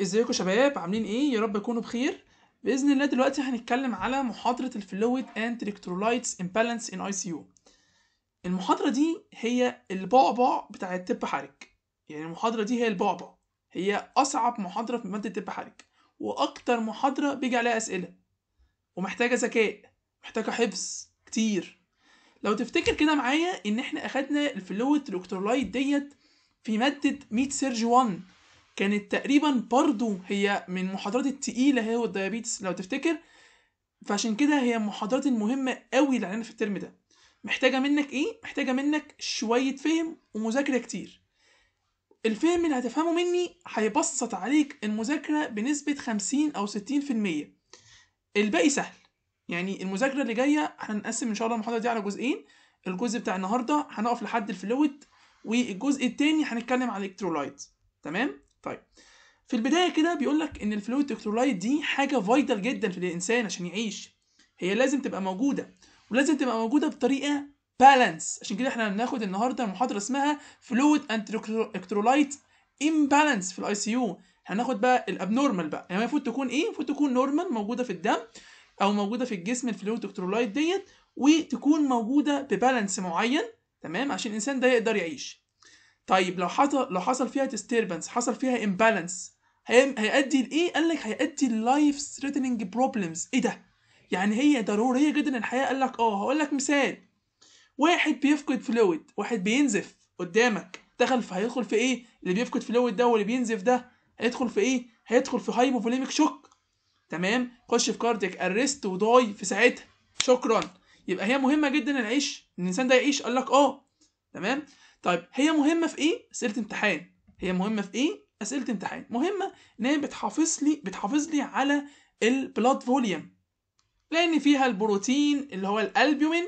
ازيكم شباب عاملين ايه يا رب تكونوا بخير باذن الله دلوقتي هنتكلم على محاضره الفلويد اند الكترولايتس امبالانس ان اي سي يو المحاضره دي هي البعبع بتاع الطب حرج يعني المحاضره دي هي البعبع هي اصعب محاضره في ماده الطب حرج واكتر محاضره بيجي عليها اسئله ومحتاجه ذكاء محتاجه حفظ كتير لو تفتكر كده معايا ان احنا اخدنا الفلويد الكترولايت ديت في ماده ميت سيرج 1 كانت تقريبا برضو هي من المحاضرات التقيله هي والديابيتس لو تفتكر فعشان كده هي المحاضرات المهمه قوي اللي علينا في الترم ده محتاجه منك ايه محتاجه منك شويه فهم ومذاكره كتير الفهم اللي هتفهمه مني هيبسط عليك المذاكره بنسبه 50 او 60% الباقي سهل يعني المذاكره اللي جايه هنقسم ان شاء الله المحاضره دي على جزئين الجزء بتاع النهارده هنقف لحد الفلويد والجزء التاني هنتكلم على الالكترولايت تمام طيب في البدايه كده بيقول لك ان الفلويد الكترولايت دي حاجه فايتال جدا في الانسان عشان يعيش هي لازم تبقى موجوده ولازم تبقى موجوده بطريقه بالانس عشان كده احنا هناخد النهارده محاضره اسمها فلويد اند الكترولايت امبالانس في الاي سي يو هناخد بقى الابنورمال بقى يعني المفروض تكون ايه المفروض تكون نورمال موجوده في الدم او موجوده في الجسم الفلويد الكترولايت ديت وتكون موجوده ببالانس معين تمام عشان الانسان ده يقدر يعيش طيب لو حصل لو حصل فيها disturbance حصل فيها امبالانس هيؤدي لايه؟ قال لك هيؤدي لايف ثريتنينج بروبلمز ايه ده؟ يعني هي ضروريه جدا الحياة قال لك اه هقول لك مثال واحد بيفقد فلويد واحد بينزف قدامك دخل في هيدخل في ايه؟ اللي بيفقد فلويد ده واللي بينزف ده هيدخل في ايه؟ هيدخل في هايبوفوليميك شوك تمام؟ خش في كارديك أريست وداي في ساعتها شكرا يبقى هي مهمه جدا العيش الانسان ده يعيش قال لك اه تمام؟ طيب هي مهمه في ايه اسئله امتحان هي مهمه في ايه اسئله امتحان مهمه ان هي بتحافظ لي بتحافظ لي على البلاد فوليوم لان فيها البروتين اللي هو الالبومين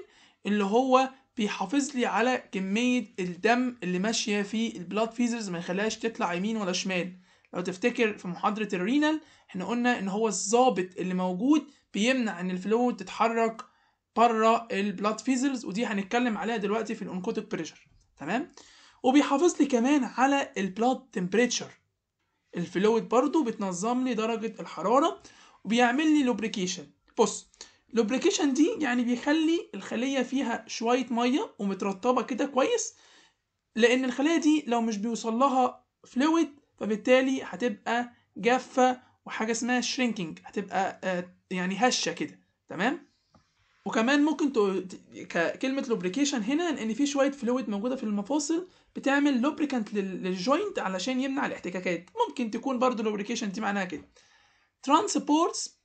اللي هو بيحافظ لي على كميه الدم اللي ماشيه في البلاد فيزرز ما يخليهاش تطلع يمين ولا شمال لو تفتكر في محاضره الرينال احنا قلنا ان هو الظابط اللي موجود بيمنع ان الفلويد تتحرك بره البلاد فيزلز ودي هنتكلم عليها دلوقتي في الانكوتيك بريشر تمام وبيحافظ لي كمان على البلاد تمبريتشر الفلويد برضو بتنظم لي درجة الحرارة وبيعمل لي لوبريكيشن بص لوبريكيشن دي يعني بيخلي الخلية فيها شوية مية ومترطبة كده كويس لأن الخلية دي لو مش بيوصل لها فلويد فبالتالي هتبقى جافة وحاجة اسمها شرينكينج هتبقى آه، يعني هشة كده تمام وكمان ممكن تقول كلمه لوبريكيشن هنا لأن في شويه فلويد موجوده في المفاصل بتعمل لوبريكانت لل... للجوينت علشان يمنع الاحتكاكات ممكن تكون برضو لوبريكيشن دي معناها كده ترانسبورتس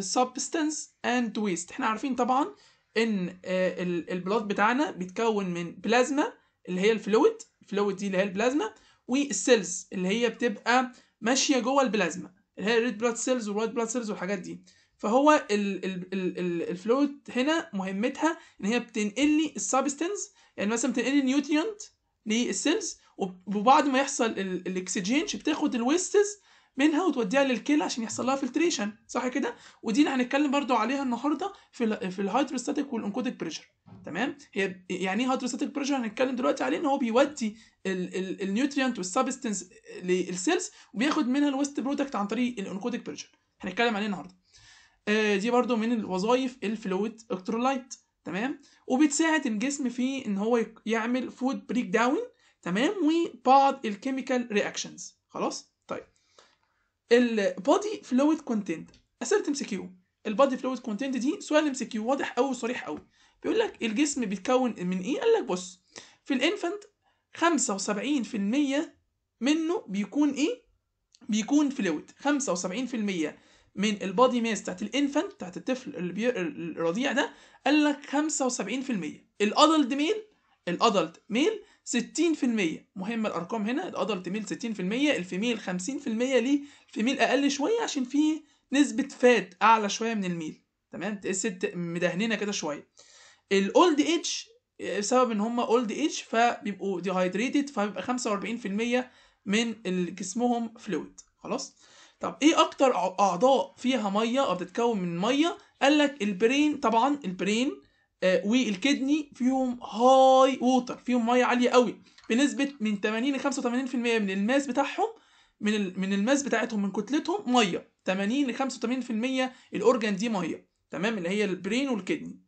سبستنس اند تويست احنا عارفين طبعا ان uh, آه، البلاد بتاعنا بيتكون من بلازما اللي هي الفلويد الفلويد دي اللي هي البلازما والسيلز اللي هي بتبقى ماشيه جوه البلازما اللي هي الريد بلاد سيلز والوايت بلاد سيلز والحاجات دي فهو الفلويد هنا مهمتها ان هي بتنقل لي السبستنس يعني مثلا بتنقل لي نيوتريانت للسيلز وبعد ما يحصل الاكسجينج بتاخد الويستس منها وتوديها للكلى عشان يحصل لها فلتريشن صح كده ودي اللي هنتكلم برضو عليها النهارده في الـ في الهيدروستاتيك والانكوتيك بريشر تمام هي يعني ايه هيدروستاتيك بريشر هنتكلم دلوقتي عليه ان هو بيودي النيوتريانت والسبستنس للسيلز وبياخد منها الويست برودكت عن طريق الانكوتيك بريشر هنتكلم عليه النهارده آه، دي برضو من الوظائف الفلويد الكترولايت تمام وبتساعد الجسم في ان هو يعمل فود بريك داون تمام وبعض الكيميكال رياكشنز خلاص طيب البادي فلويد كونتنت اسئله ام سي كيو البادي فلويد كونتنت دي سؤال ام سي كيو واضح قوي صريح قوي بيقول لك الجسم بيتكون من ايه قال لك بص في الانفنت 75% منه بيكون ايه بيكون فلويد 75% من البادي ماس بتاعت الانفنت بتاعت الطفل اللي بي... الرضيع ده قال لك 75% الادلت ميل الادلت ميل 60% مهم الارقام هنا الادلت ميل 60% الفيميل 50% ليه الفيميل اقل شويه عشان فيه نسبه فات اعلى شويه من الميل تمام الست مدهننه كده شويه الاولد ايج بسبب ان هم اولد ايج فبيبقوا ديهايدريتد فبيبقى 45% من جسمهم فلويد خلاص طب ايه اكتر اعضاء فيها ميه او بتتكون من ميه قال لك البرين طبعا البرين آه والكدني فيهم هاي ووتر فيهم ميه عاليه قوي بنسبه من 80 ل 85% من الماس بتاعهم من من الماس بتاعتهم من كتلتهم ميه 80 ل 85% الاورجان دي ميه تمام اللي هي البرين والكدني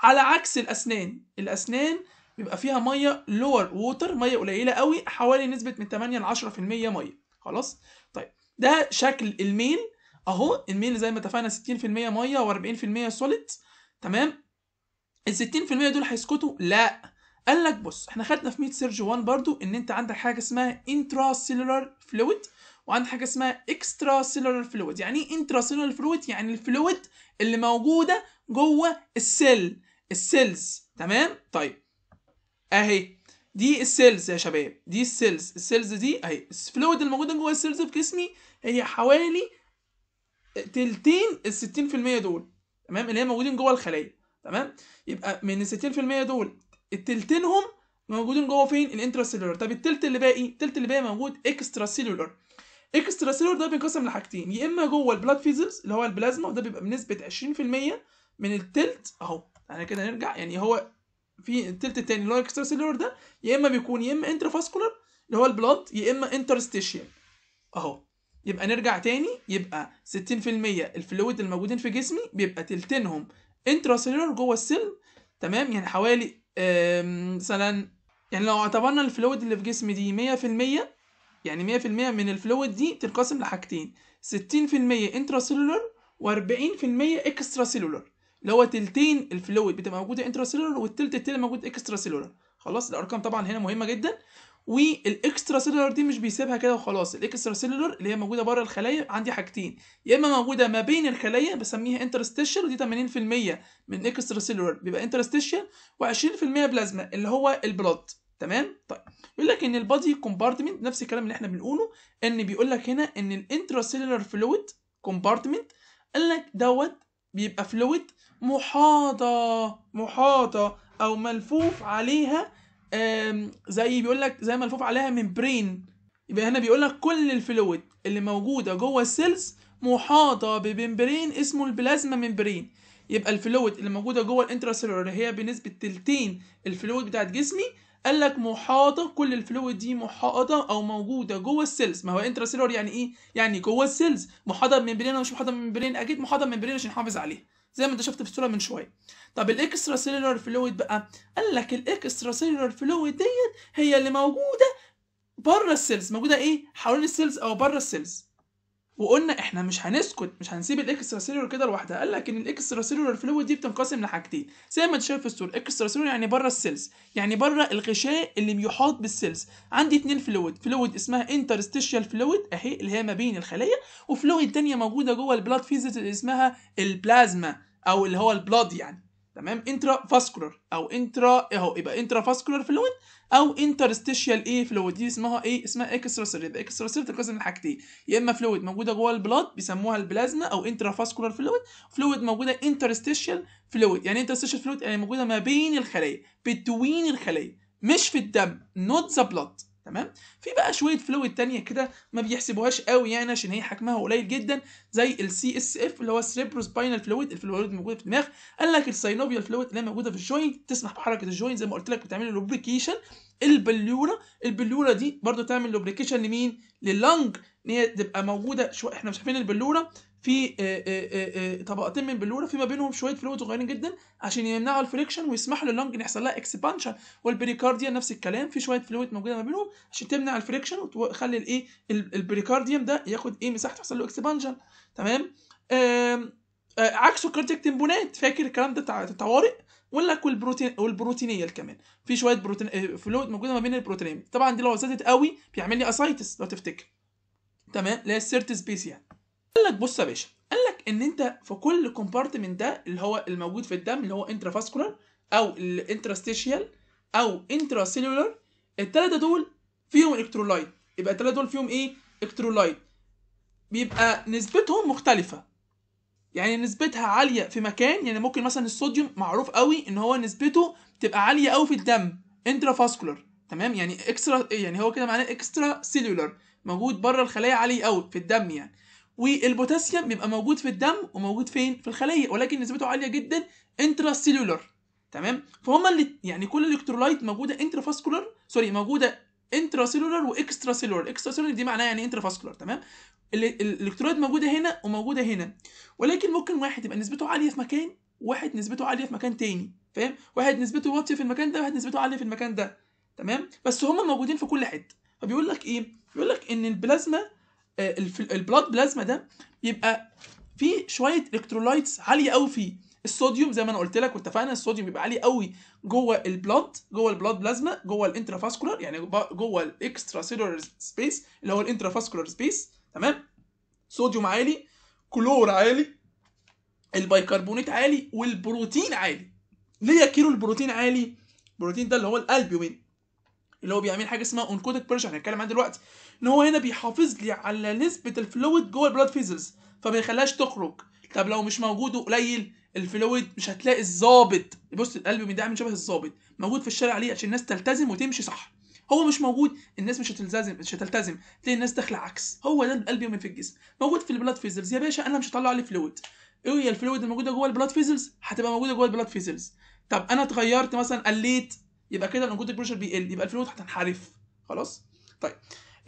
على عكس الاسنان الاسنان بيبقى فيها ميه لور ووتر ميه قليله قوي حوالي نسبه من 8 ل 10% ميه خلاص طيب ده شكل الميل اهو الميل زي ما اتفقنا 60% ميه و40% سوليد تمام ال 60% دول هيسكتوا لا قال لك بص احنا خدنا في 100 سيرج 1 برضو ان انت عندك حاجه اسمها انترا سيلولار فلويد وعندك حاجه اسمها اكسترا سيلولار فلويد يعني ايه انترا سيلولار فلويد يعني الفلويد اللي موجوده جوه السيل السيلز تمام طيب اهي دي السيلز يا شباب دي السيلز السيلز دي اهي الفلويد الموجوده جوه السيلز في جسمي هي حوالي تلتين ال 60% دول تمام اللي هي موجودين جوه الخلايا تمام يبقى من ال 60% دول التلتينهم موجودين جوه فين الانترا سيلولر طب التلت اللي باقي التلت اللي باقي موجود اكسترا سيلولر اكسترا سيلولر ده بينقسم لحاجتين يا اما جوه البلاد فيزلز اللي هو البلازما وده بيبقى بنسبه 20% من التلت اهو انا كده نرجع يعني هو في التلت التاني اللي هو الاكسترا سيلولر ده يا اما بيكون يا اما انترافاسكولار اللي هو البلاد يا اما انترستيشيال اهو يبقى نرجع تاني يبقى 60% الفلويد الموجودين في جسمي بيبقى تلتينهم انتراسيلولر جوه السيل تمام يعني حوالي مثلا يعني لو اعتبرنا الفلويد اللي في جسمي دي 100% يعني 100% من الفلويد دي تنقسم لحاجتين 60% انتراسيلولر و40% اكسترا سيلولر اللي هو تلتين الفلويد بتبقى موجوده انترا سيلولر والتلت التاني موجود اكسترا سيلولر خلاص الارقام طبعا هنا مهمه جدا والاكسترا سيلولر دي مش بيسيبها كده وخلاص الاكسترا سيلولر اللي هي موجوده بره الخلايا عندي حاجتين يا اما موجوده ما بين الخلايا بسميها انترستيشال ودي 80% من اكسترا سيلولر بيبقى انترستيشال و20% بلازما اللي هو البلاد تمام طيب يقول لك ان البادي كومبارتمنت نفس الكلام اللي احنا بنقوله ان بيقول لك هنا ان الانترا سيلولر فلويد كومبارتمنت قال لك دوت بيبقى فلويد محاطة محاطة أو ملفوف عليها زي بيقول لك زي ملفوف عليها ممبرين يبقى هنا بيقول لك كل الفلويد اللي موجودة جوه السيلز محاطة بممبرين اسمه البلازما ممبرين يبقى الفلويد اللي موجودة جوه اللي هي بنسبة تلتين الفلويد بتاعت جسمي قال لك محاطه كل الفلويد دي محاطه او موجوده جوه السيلز ما هو انترا سيلولار يعني ايه يعني جوه السيلز محاطه بممبرين مش محاطه بممبرين اكيد محاطه بممبرين عشان نحافظ عليها زي ما انت شفت في الصوره من شويه طب الاكسترا سيلولار فلويد بقى قال لك الاكسترا سيلولار فلويد ديت هي اللي موجوده بره السيلز موجوده ايه حوالين السيلز او بره السيلز وقلنا احنا مش هنسكت مش هنسيب الاكسترا سيلولار كده لوحدها قال لك ان الاكسترا سيلولار فلويد دي بتنقسم لحاجتين زي ما انت شايف في الصوره اكسترا سيلولار يعني بره السيلز يعني بره الغشاء اللي بيحاط بالسيلز عندي اتنين فلويد فلويد اسمها انترستيشيال فلويد اهي اللي هي ما بين الخليه وفلويد تانية موجوده جوه البلاد فيزز اللي اسمها البلازما او اللي هو البلاد يعني تمام انترا فاسكولار او انترا اهو يبقى انترا فاسكولار فلويد او انترستيشيال ايه فلويد دي اسمها ايه اسمها اكسترا سيل يبقى اكسترا سيل من لحاجتين يا اما فلويد موجوده جوه البلاد بيسموها البلازما او انترا فاسكولار فلويد فلويد موجوده انترستيشيال فلويد يعني انترستيشيال فلويد يعني موجوده ما بين الخلايا بتوين الخلايا مش في الدم نوت ذا بلاد تمام في بقى شويه فلويد تانية كده ما بيحسبوهاش قوي يعني عشان هي حجمها قليل جدا زي السي اس اف اللي هو السريبرو سباينال فلويد الفلويد الموجوده في الدماغ قال لك السينوفيال فلويد اللي موجوده في الجوينت تسمح بحركه الجوينت زي ما قلت لك بتعمل لوبريكيشن البليوره البليوره دي برده تعمل لوبريكيشن لمين لللنج ان هي تبقى موجوده شويه احنا مش عارفين البلوره في آه، آه، آه، طبقتين من بلوره في ما بينهم شويه فلويد صغيرين جدا عشان يمنعوا الفريكشن ويسمحوا للنج ان يحصل لها اكسبانشن والبريكارديا نفس الكلام في شويه فلويد موجوده ما بينهم عشان تمنع الفريكشن وتخلي الايه البريكارديوم ده ياخد ايه مساحه تحصل له اكسبانشن تمام عكسه كارتيك تمبونات فاكر الكلام ده بتاع الطوارئ ولا والبروتين والبروتينيه كمان في شويه بروتين فلويد موجوده ما بين البروتينات طبعا دي لو زادت قوي بيعمل لي اسايتس لو تفتكر تمام اللي هي السيرتس يعني. قال لك بص يا باشا قال لك ان انت في كل كومبارتمنت ده اللي هو الموجود في الدم اللي هو انترافاسكولار او الانتراستيشيال او انتراسيلولار الثلاثه دول فيهم الكترولايت يبقى الثلاثه دول فيهم ايه الكترولايت بيبقى نسبتهم مختلفه يعني نسبتها عاليه في مكان يعني ممكن مثلا الصوديوم معروف قوي ان هو نسبته بتبقى عاليه قوي في الدم انترافاسكولار تمام يعني اكسترا يعني هو كده معناه اكسترا سيلولار موجود بره الخلايا عالي قوي في الدم يعني والبوتاسيوم بيبقى موجود في الدم وموجود فين في الخليه ولكن نسبته عاليه جدا انترا سيلولر تمام فهم اللي يعني كل الالكترولايت موجوده انترا فاسكولار سوري موجوده انترا سيلولر واكسترا سيلولر اكسترا سيلولر دي معناها يعني انترا فاسكولار تمام الالكترولايت موجوده هنا وموجوده هنا ولكن ممكن واحد يبقى نسبته عاليه في مكان واحد نسبته عاليه في مكان تاني فاهم واحد نسبته واطيه في المكان ده واحد نسبته عاليه في المكان ده تمام بس هم موجودين في كل حته فبيقول لك ايه بيقول لك ان البلازما آه، البلاد بلازما ده بيبقى فيه شويه الكترولايتس عاليه قوي فيه الصوديوم زي ما انا قلت لك واتفقنا الصوديوم بيبقى عالي قوي جوه البلاد جوه البلاد بلازما جوه الانترافاسكولار يعني جوه الاكسترا سيلولر سبيس اللي هو الانترافاسكولار سبيس تمام صوديوم عالي كلور عالي البيكربونات عالي والبروتين عالي ليه كيلو البروتين عالي البروتين ده اللي هو الالبومين اللي هو بيعمل حاجه اسمها انكودد بريشر هنتكلم عنها دلوقتي ان هو هنا بيحافظ لي على نسبه الفلويد جوه البلاد فيزلز فما يخليهاش تخرج طب لو مش موجود وقليل الفلويد مش هتلاقي الظابط بص القلب بيدعم شبه الظابط موجود في الشارع ليه عشان الناس تلتزم وتمشي صح هو مش موجود الناس مش هتلتزم مش هتلتزم تلاقي الناس داخله عكس هو ده القلب يعمل في الجسم موجود في البلاد فيزلز يا باشا انا مش هطلع عليه فلويد ايه الفلويد الموجوده جوه البلاد فيزلز هتبقى موجوده جوه البلاد فيزلز طب انا اتغيرت مثلا قليت يبقى كده الانجودك بريشر بيقل يبقى الفلويد هتنحرف خلاص طيب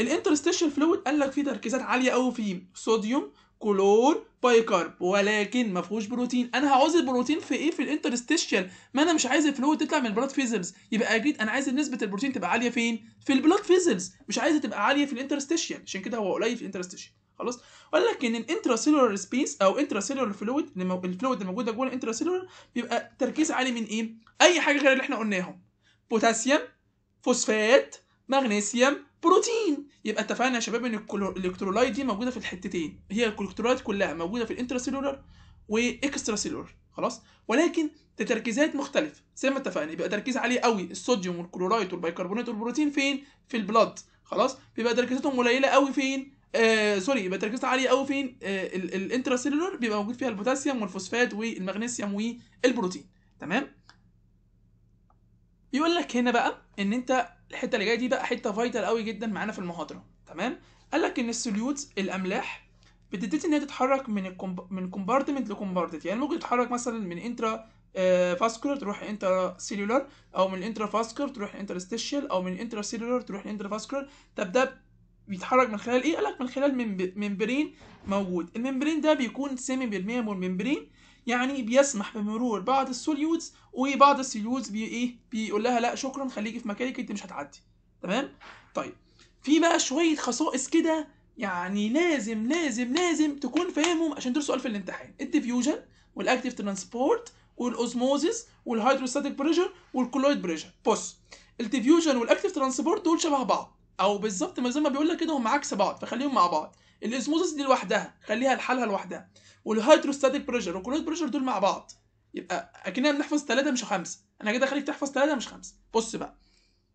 الانترستيشال فلويد قال لك فيه تركيزات عاليه قوي فيه صوديوم كلور بايكارب ولكن ما فيهوش بروتين انا هعوز البروتين في ايه في الانترستيشن ما انا مش عايز الفلويد تطلع من البلاد فيزلز يبقى اكيد انا عايز نسبه البروتين تبقى عاليه فين في البلاد فيزلز مش عايزه تبقى عاليه في الانترستيشن عشان كده هو قليل في الانترستيشن خلاص لك الانترا الانتراسيلولار سبيس او انتراسيلولار فلويد الفلويد اللي موجوده جوه الانتراسيلولار بيبقى تركيز عالي من ايه اي حاجه غير اللي احنا قلناهم بوتاسيوم فوسفات مغنيسيوم بروتين يبقى اتفقنا يا شباب ان الالكترولايت دي موجوده في الحتتين هي الالكترولايت كلها موجوده في الانتراسيلولر واكسترا سيلولر خلاص ولكن تركيزات مختلفه زي ما اتفقنا يبقى تركيز عالي قوي الصوديوم والكلورايت والبيكربونات والبروتين فين في البلاد خلاص بيبقى تركيزاتهم قليله قوي فين آه سوري يبقى تركيزها عالي قوي فين آه الانتراسيلولر بيبقى موجود فيها البوتاسيوم والفوسفات والمغنيسيوم والبروتين تمام بيقول لك هنا بقى ان انت الحته اللي جايه دي بقى حته فايتال قوي جدا معانا في المحاضره تمام قال لك ان السوليودز الاملاح بتبتدي ان هي تتحرك من الكمب... من كومبارتمنت لكومبارتمنت يعني ممكن تتحرك مثلا من انترا فاسكولار تروح انترا سيلولار او من انترا فاسكولار تروح انترستيشيال او من انترا سيلولار تروح انترا فاسكولار طب ده بيتحرك من خلال ايه؟ قال لك من خلال ممبرين موجود، الممبرين ده بيكون سيمي بالميم ممبرين يعني بيسمح بمرور بعض السوليودز وبعض السوليودز بي ايه بيقول لها لا شكرا خليكي في مكانك انت مش هتعدي تمام طيب في بقى شويه خصائص كده يعني لازم لازم لازم تكون فاهمهم عشان تدرسوا في الامتحان الديفيوجن والاكتيف ترانسبورت والاوزموزيس والهيدروستاتيك بريشر والكلويد بريشر بص الديفيوجن والاكتيف ترانسبورت دول شبه بعض او بالظبط ما زي ما بيقول لك كده هم عكس بعض فخليهم مع بعض الاسموزس دي لوحدها خليها لحالها لوحدها والهيدروستاتيك بريشر والكولويد بريشر دول مع بعض يبقى اكننا بنحفظ ثلاثه مش خمسه انا كده خليك تحفظ ثلاثه مش خمسه بص بقى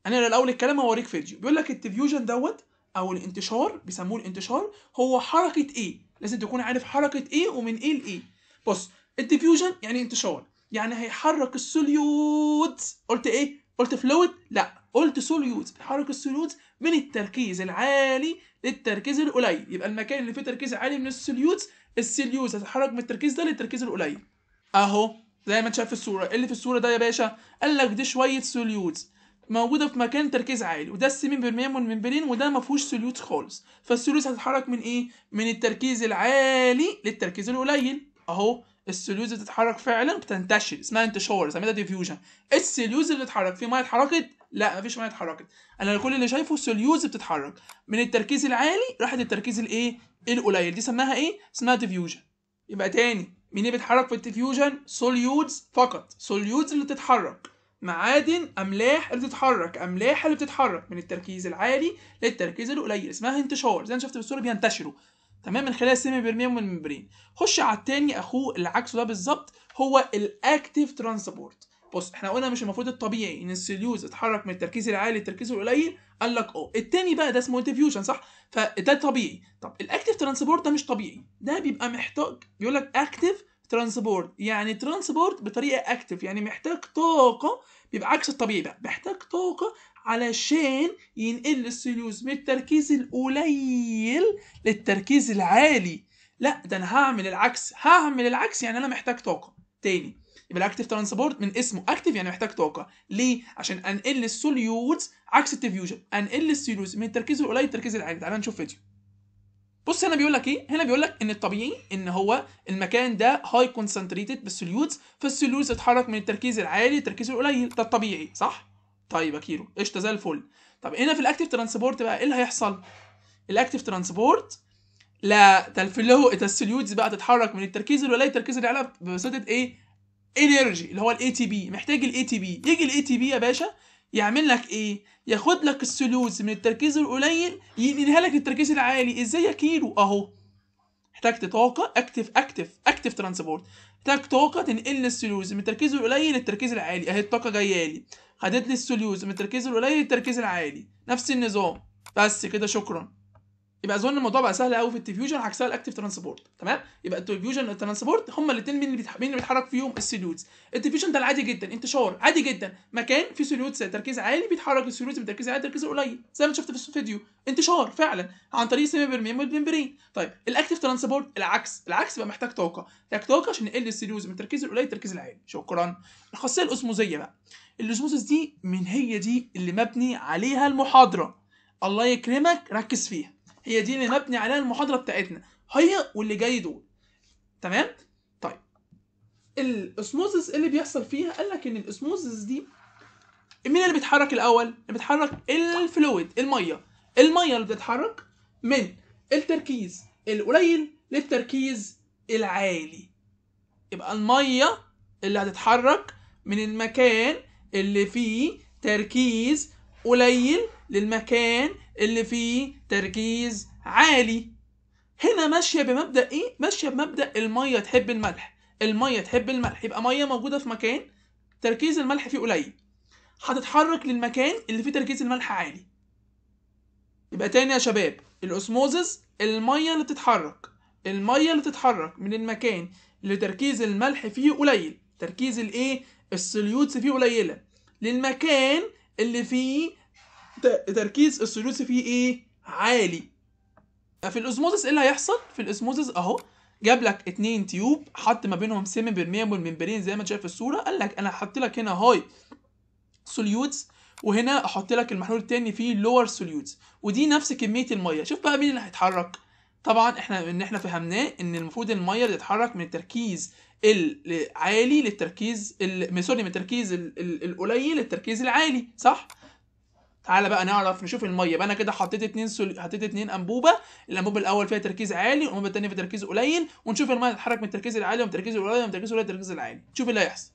انا الاول الكلام هوريك فيديو بيقول لك التفيوجن دوت او الانتشار بيسموه الانتشار هو حركه ايه لازم تكون عارف حركه ايه ومن ايه لايه بص الديفيوجن يعني انتشار يعني هيحرك السوليود قلت ايه قلت فلويد لا قلت سوليود هيحرك السوليود من التركيز العالي للتركيز القليل يبقى المكان اللي فيه تركيز عالي من السوليوتس السيليوز هتتحرك من التركيز ده للتركيز القليل اهو زي ما انت شايف في الصوره اللي في الصوره ده يا باشا قال لك دي شويه سوليوتس موجوده في مكان تركيز عالي وده السيمين بالمية والممبرين وده ما فيهوش سليوت خالص فالسوليوت هتتحرك من ايه من التركيز العالي للتركيز القليل اهو السيليوز اللي بتتحرك فعلا بتنتشر اسمها انتشار سميتها ديفيوجن السيليوز اللي بتتحرك في ميه اتحركت لا مفيش ميه اتحركت انا كل اللي شايفه سيليوز بتتحرك من التركيز العالي راحت التركيز الايه القليل دي سماها ايه اسمها ديفيوجن يبقى تاني مين اللي بيتحرك في الديفيوجن سوليودز فقط سوليودز اللي بتتحرك معادن املاح اللي بتتحرك املاح اللي بتتحرك من التركيز العالي للتركيز القليل اسمها انتشار زي ما شفت في الصوره بينتشروا تمام من خلال السيمي برميوم والممبرين خش على التاني اخوه اللي عكسه ده بالظبط هو الاكتيف ترانسبورت بص احنا قلنا مش المفروض الطبيعي ان السليوز اتحرك من التركيز العالي للتركيز القليل قال لك اه التاني بقى ده اسمه انتفيوجن صح فده طبيعي طب الاكتيف ترانسبورت ده مش طبيعي ده بيبقى محتاج بيقول لك اكتيف ترانسبورت يعني ترانسبورت بطريقه اكتف يعني محتاج طاقه بيبقى عكس الطبيعي بقى محتاج طاقه علشان ينقل السليوز من التركيز القليل للتركيز العالي لا ده انا هعمل العكس هعمل العكس يعني انا محتاج طاقه تاني يبقى الاكتيف ترانسبورت من اسمه اكتيف يعني محتاج طاقه ليه عشان انقل السوليوز عكس التفيوجن انقل السيلوز من التركيز القليل للتركيز العالي تعالى نشوف فيديو بص هنا بيقول لك ايه هنا بيقول لك ان الطبيعي ان هو المكان ده هاي كونسنتريتد بالسوليوتس فالسوليوز اتحرك من التركيز العالي للتركيز القليل ده الطبيعي صح طيب يا كيلو قشطه زي الفل طب هنا في الاكتيف ترانسبورت بقى ايه اللي هيحصل الاكتيف ترانسبورت لا تلفله السوليودز بقى تتحرك من التركيز الولاي التركيز الاعلى بواسطه ايه انرجي اللي هو الاي تي بي محتاج الاي تي بي يجي الاي تي بي يا باشا يعمل لك ايه ياخد لك السلوز من التركيز القليل ينقلها لك للتركيز العالي ازاي يا كيلو اهو احتاجت طاقه اكتف اكتف اكتف ترانسبورت احتاج طاقه تنقل السلوز من التركيز القليل للتركيز العالي اهي الطاقه جايه لي اديت لي السوليوز من التركيز القليل للتركيز العالي نفس النظام بس كده شكرا يبقى اظن الموضوع بقى سهل قوي في الديفيوجن عكسها الاكتيف ترانسبورت تمام يبقى الديفيوجن والترانسبورت هما الاثنين مين اللي بيتح... مين اللي بيتحرك فيهم السوليوتس الديفيوجن ده العادي جدا انتشار عادي جدا مكان فيه سوليوتس تركيز عالي بيتحرك السوليوتس بتركيز عالي تركيز قليل زي ما شفت في الفيديو انتشار فعلا عن طريق سيمي برميم والبمبرين طيب الاكتيف ترانسبورت العكس العكس بقى محتاج طاقه محتاج طاقه عشان يقل السوليوز من التركيز القليل للتركيز العالي شكرا الخاصيه الاسموزيه بقى الاسموزيس دي من هي دي اللي مبني عليها المحاضره الله يكرمك ركز فيها هي دي اللي مبني عليها المحاضره بتاعتنا هي واللي جاي دول تمام طيب الاسموزس اللي بيحصل فيها قال لك ان الاسموزس دي مين اللي بيتحرك الاول اللي بيتحرك الفلويد الميه الميه اللي بتتحرك من التركيز القليل للتركيز العالي يبقى الميه اللي هتتحرك من المكان اللي فيه تركيز قليل للمكان اللي فيه تركيز عالي هنا ماشيه بمبدا ايه ماشيه بمبدا الميه تحب الملح الميه تحب الملح يبقى ميه موجوده في مكان تركيز الملح فيه قليل هتتحرك للمكان اللي فيه تركيز الملح عالي يبقى تاني يا شباب الاسموزس الميه اللي بتتحرك الميه اللي بتتحرك من المكان اللي تركيز الملح فيه قليل تركيز الايه السوليوتس فيه قليله للمكان اللي فيه تركيز الثلوث فيه ايه عالي في الاسموزس ايه اللي هيحصل في الاسموزس اهو جاب لك اتنين تيوب حط ما بينهم سيمي برميابل ممبرين زي ما انت شايف في الصوره قال لك انا هحط لك هنا هاي سوليوتس وهنا احط لك المحلول التاني فيه لور سوليوتس ودي نفس كميه الميه شوف بقى مين اللي هيتحرك طبعا احنا ان احنا فهمناه ان المفروض الميه تتحرك من التركيز العالي للتركيز سوري من التركيز القليل للتركيز العالي صح تعالى بقى نعرف نشوف الميه يبقى انا كده حطيت اتنين سل... حطيت اتنين انبوبه الانبوبه الاول فيها تركيز عالي والانبوبه الثانيه فيها تركيز قليل ونشوف الميه تتحرك من التركيز العالي ومن التركيز القليل ومن التركيز القليل للتركيز العالي شوف إيه اللي هيحصل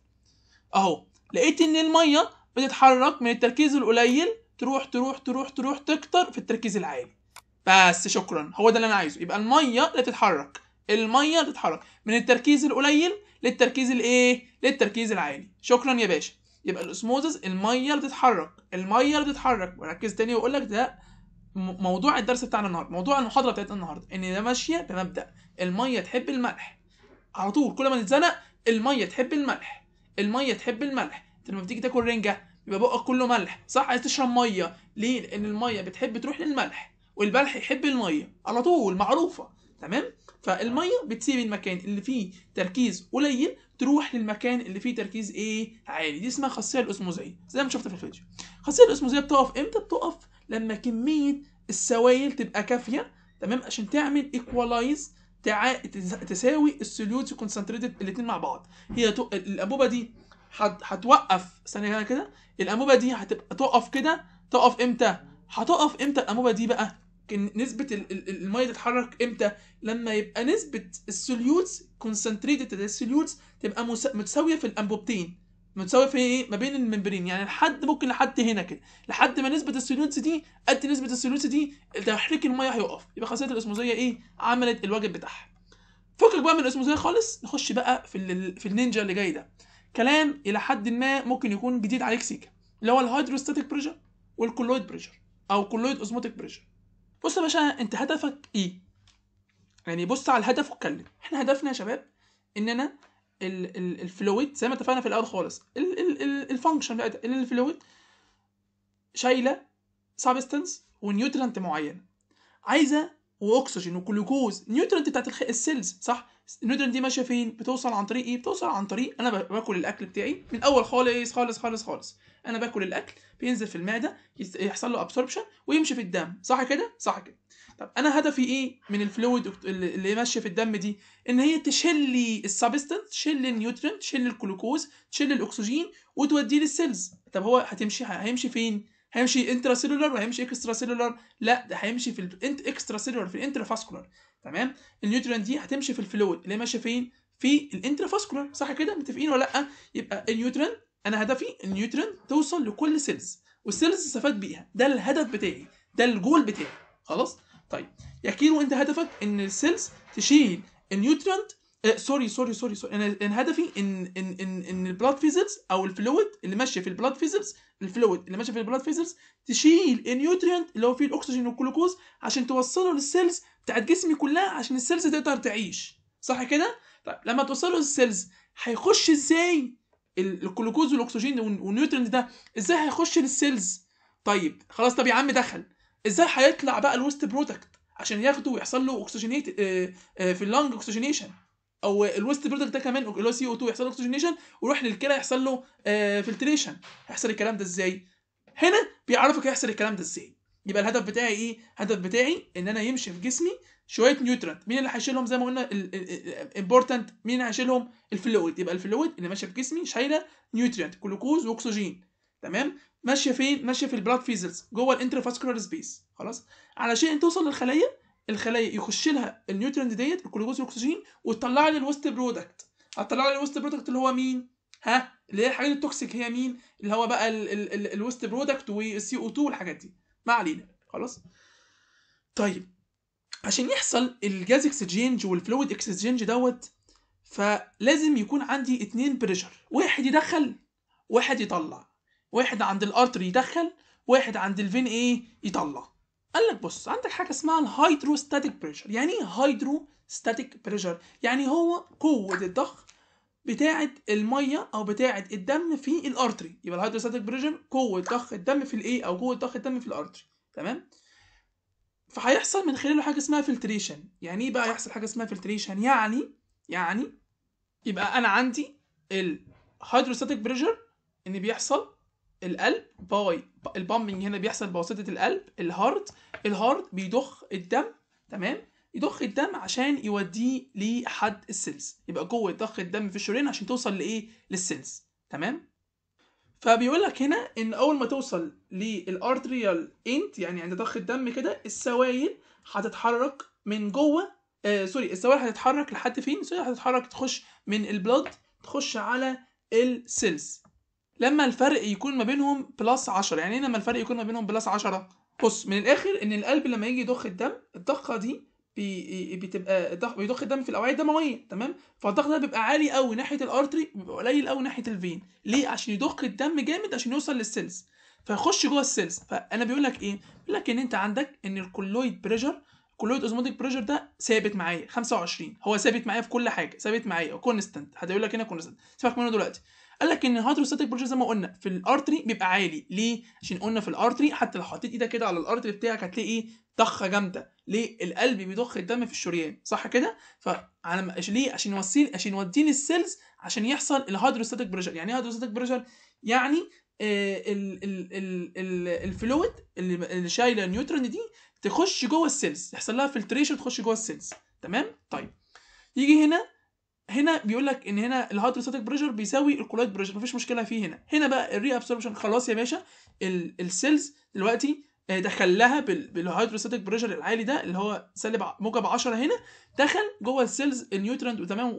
اهو لقيت ان الميه بتتحرك من التركيز القليل تروح تروح تروح تروح تكتر في التركيز العالي بس شكرا هو ده اللي انا عايزه يبقى الميه اللي تتحرك الميه تتحرك من التركيز القليل للتركيز الايه للتركيز العالي شكرا يا باشا يبقى الاسموزس الميه اللي بتتحرك الميه اللي بتتحرك وركز تاني واقول لك ده موضوع الدرس بتاعنا النهارده موضوع المحاضره بتاعتنا النهارده ان ده ماشيه بمبدا الميه تحب الملح على طول كل ما نتزنق الميه تحب الملح الميه تحب الملح انت لما بتيجي تاكل رنجه يبقى بقك كله ملح صح عايز تشرب ميه ليه لان الميه بتحب تروح للملح والملح يحب الميه على طول معروفه تمام فالميه بتسيب المكان اللي فيه تركيز قليل تروح للمكان اللي فيه تركيز ايه عالي دي اسمها خاصيه الاسموزيه زي ما شفت في الفيديو الخاصيه الاسموزيه بتقف امتى بتقف لما كميه السوائل تبقى كافيه تمام عشان تعمل ايكوالايز تع... تساوي السوليوت كونسنتريتد الاثنين مع بعض هي ت... الانبوبه دي هت... هتوقف ثانيه كده الانبوبه دي هتبقى تقف كده تقف امتى هتقف امتى الانبوبه دي بقى نسبه الميه تتحرك امتى لما يبقى نسبه السوليوتس كونسنتريتد يعني السوليوتس تبقى متساويه في الانبوبتين متساويه في ايه ما بين الممبرين يعني لحد ممكن لحد هنا كده لحد ما نسبه السوليوتس دي قد نسبه السوليوتس دي تحريك الميه هيقف يبقى خاصيه الاسموزيه ايه عملت الواجب بتاعها فكك بقى من الاسموزيه خالص نخش بقى في في النينجا اللي جاي ده كلام الى حد ما ممكن يكون جديد عليك سيكا اللي هو الهيدروستاتيك بريشر والكلويد بريشر او كلويد اوزموتيك بريشر بص يا باشا انت هدفك ايه يعني بص على الهدف واتكلم احنا هدفنا يا شباب اننا الفلويد زي ما اتفقنا في الاول خالص الفانكشن الفلويد شايله سابستنس ونيوترنت معين عايزه واكسجين وجلوكوز نيوترنت بتاعت السيلز صح النودل دي ماشيه فين بتوصل عن طريق ايه بتوصل عن طريق انا باكل الاكل بتاعي من اول خالص خالص خالص خالص انا باكل الاكل بينزل في المعده يحصل له ابسوربشن ويمشي في الدم صح كده صح كده طب انا هدفي ايه من الفلويد اللي ماشيه في الدم دي ان هي تشل لي السبستنس لي النيوترينت تشل الجلوكوز تشل الاكسجين وتوديه للسيلز طب هو هتمشي هيمشي فين هيمشي انترا سيلولار وهيمشي اكسترا سيلولار لا ده هيمشي في الانت اكسترا سيلولار في الانترا فاسكولار تمام النيوترين دي هتمشي في الفلويد اللي ماشيه فين في الانترافاسكولار صح كده متفقين ولا لا يبقى النيوترين انا هدفي النيوترين توصل لكل سيلز والسيلز استفاد بيها ده الهدف بتاعي ده الجول بتاعي خلاص طيب يا كيلو انت هدفك ان السيلز تشيل النيوترينت آه سوري سوري سوري سوري انا انا هدفي ان ان ان ان البلاد فيزلز او الفلويد اللي ماشيه في البلاد فيزلز الفلويد اللي ماشيه في البلاد فيزلز تشيل النيوترينت اللي هو فيه الاكسجين والجلوكوز عشان توصله للسيلز بتاعت جسمي كلها عشان السيلز تقدر تعيش صح كده طيب لما توصلوا السيلز هيخش ازاي الجلوكوز والاكسجين والنيوترينت ده ازاي هيخش للسيلز طيب خلاص طب يا عم دخل ازاي هيطلع بقى الويست برودكت عشان ياخده ويحصل له اكسجينيت آه، آه، في اللنج اوكسجينيشن او الويست برودكت ده كمان اللي هو سي او 2 يحصل له اوكسجينيشن ويروح للكلى يحصل له فلتريشن آه، هيحصل الكلام ده ازاي هنا بيعرفك هيحصل الكلام ده ازاي يبقى الهدف بتاعي ايه الهدف بتاعي ان انا يمشي في جسمي شويه نيوترنت مين اللي هيشيلهم زي ما قلنا امبورتنت مين اللي هيشيلهم الفلويد يبقى الفلويد اللي ماشيه في جسمي شايله نيوترنت جلوكوز واكسجين تمام ماشيه فين ماشيه في البلاد فيزلز جوه الانترفاسكولار سبيس خلاص علشان توصل للخليه الخليه يخش لها النيوترنت ديت الجلوكوز والاكسجين وتطلع لي الوست برودكت هتطلع لي الوست برودكت اللي هو مين ها اللي هي الحاجات التوكسيك هي مين اللي هو بقى الوست برودكت والسي او 2 والحاجات دي ما علينا خلاص طيب عشان يحصل الجاز اكسجينج والفلويد اكسجينج دوت فلازم يكون عندي اتنين بريشر واحد يدخل واحد يطلع واحد عند الارتري يدخل واحد عند الفين ايه يطلع قال لك بص عندك حاجه اسمها الهيدروستاتيك بريشر يعني ايه هيدروستاتيك بريشر يعني هو قوه الضغط بتاعه الميه او بتاعه الدم في الارتري يبقى الهيدروستاتيك بريشر قوه ضخ الدم في الايه او قوه ضخ الدم في الارتري تمام فهيحصل من خلاله حاجه اسمها فلتريشن يعني ايه بقى يحصل حاجه اسمها فلتريشن يعني يعني يبقى انا عندي الهيدروستاتيك بريشر ان بيحصل القلب باي البامبنج هنا بيحصل بواسطه القلب الهارت الهارت بيضخ الدم تمام يضخ الدم عشان يوديه لحد السيلز يبقى قوه ضخ الدم في الشريان عشان توصل لايه للسيلز تمام فبيقول لك هنا ان اول ما توصل للارتريال انت يعني عند ضخ الدم كده السوائل هتتحرك من جوه آه سوري السوائل هتتحرك لحد فين السوائل هتتحرك تخش من البلاد تخش على السيلز لما الفرق يكون ما بينهم بلس 10 يعني ايه لما الفرق يكون ما بينهم بلس 10 بص من الاخر ان القلب لما يجي يضخ الدم الضخه دي بي بتبقى بيضخ الدم في الاوعيه الدمويه تمام فالضغط ده بيبقى عالي قوي ناحيه الارتري بيبقى قليل قوي ناحيه الفين ليه عشان يضخ الدم جامد عشان يوصل للسيلز فيخش جوه السيلز فانا بيقول لك ايه بيقول لك ان انت عندك ان الكولويد بريشر الكولويد اوزموتيك بريشر ده ثابت معايا 25 هو ثابت معايا في كل حاجه ثابت معايا كونستنت هتقول لك هنا كونستنت سيبك منه دلوقتي قال لك ان الهيدروستاتيك بريشر زي ما قلنا في الارتري بيبقى عالي ليه عشان قلنا في الارتري حتى لو حطيت ايدك كده على الارتري بتاعك هتلاقي ايه ضخه جامده ليه القلب بيضخ الدم في الشريان صح كده فعلى ليه عشان يوصل عشان يوديه السيلز عشان يحصل الهيدروستاتيك بريشر يعني ايه هيدروستاتيك بريشر يعني آه، الفلويد اللي شايله النيوترون دي تخش جوه السيلز يحصل لها فلتريشن تخش جوه السيلز تمام طيب يجي هنا هنا بيقول لك ان هنا الهيدروستاتيك بريشر بيساوي الكولايت بريشر مفيش مشكله فيه هنا هنا بقى الري ابسوربشن خلاص يا باشا السيلز دلوقتي دخل لها بالهيدروستاتيك بريشر العالي ده اللي هو سالب موجب 10 هنا دخل جوه السيلز النيوترنت وتمام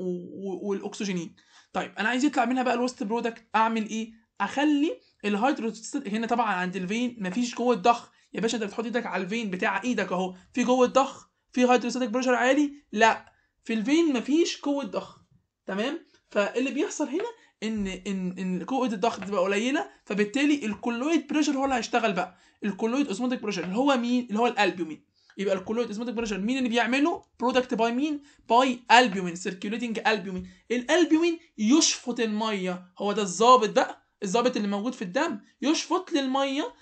والاكسجينين طيب انا عايز يطلع منها بقى الوست برودكت اعمل ايه اخلي الهيدروستاتيك هنا طبعا عند الفين مفيش جوه الضخ يا باشا انت بتحط ايدك على الفين بتاع ايدك اهو في جوه الضخ في هيدروستاتيك بريشر عالي لا في الفين مفيش قوه ضخ تمام فاللي بيحصل هنا ان ان ان قوه الضغط تبقى قليله فبالتالي الكولويد بريشر هو اللي هيشتغل بقى الكولويد اوزموتيك بريشر اللي هو مين اللي هو الالبومين يبقى الكولويد اوزموتيك بريشر مين اللي بيعمله برودكت باي مين باي البومين سيركيوليتنج البومين الالبومين يشفط الميه هو ده الضابط بقى الضابط اللي موجود في الدم يشفط للميه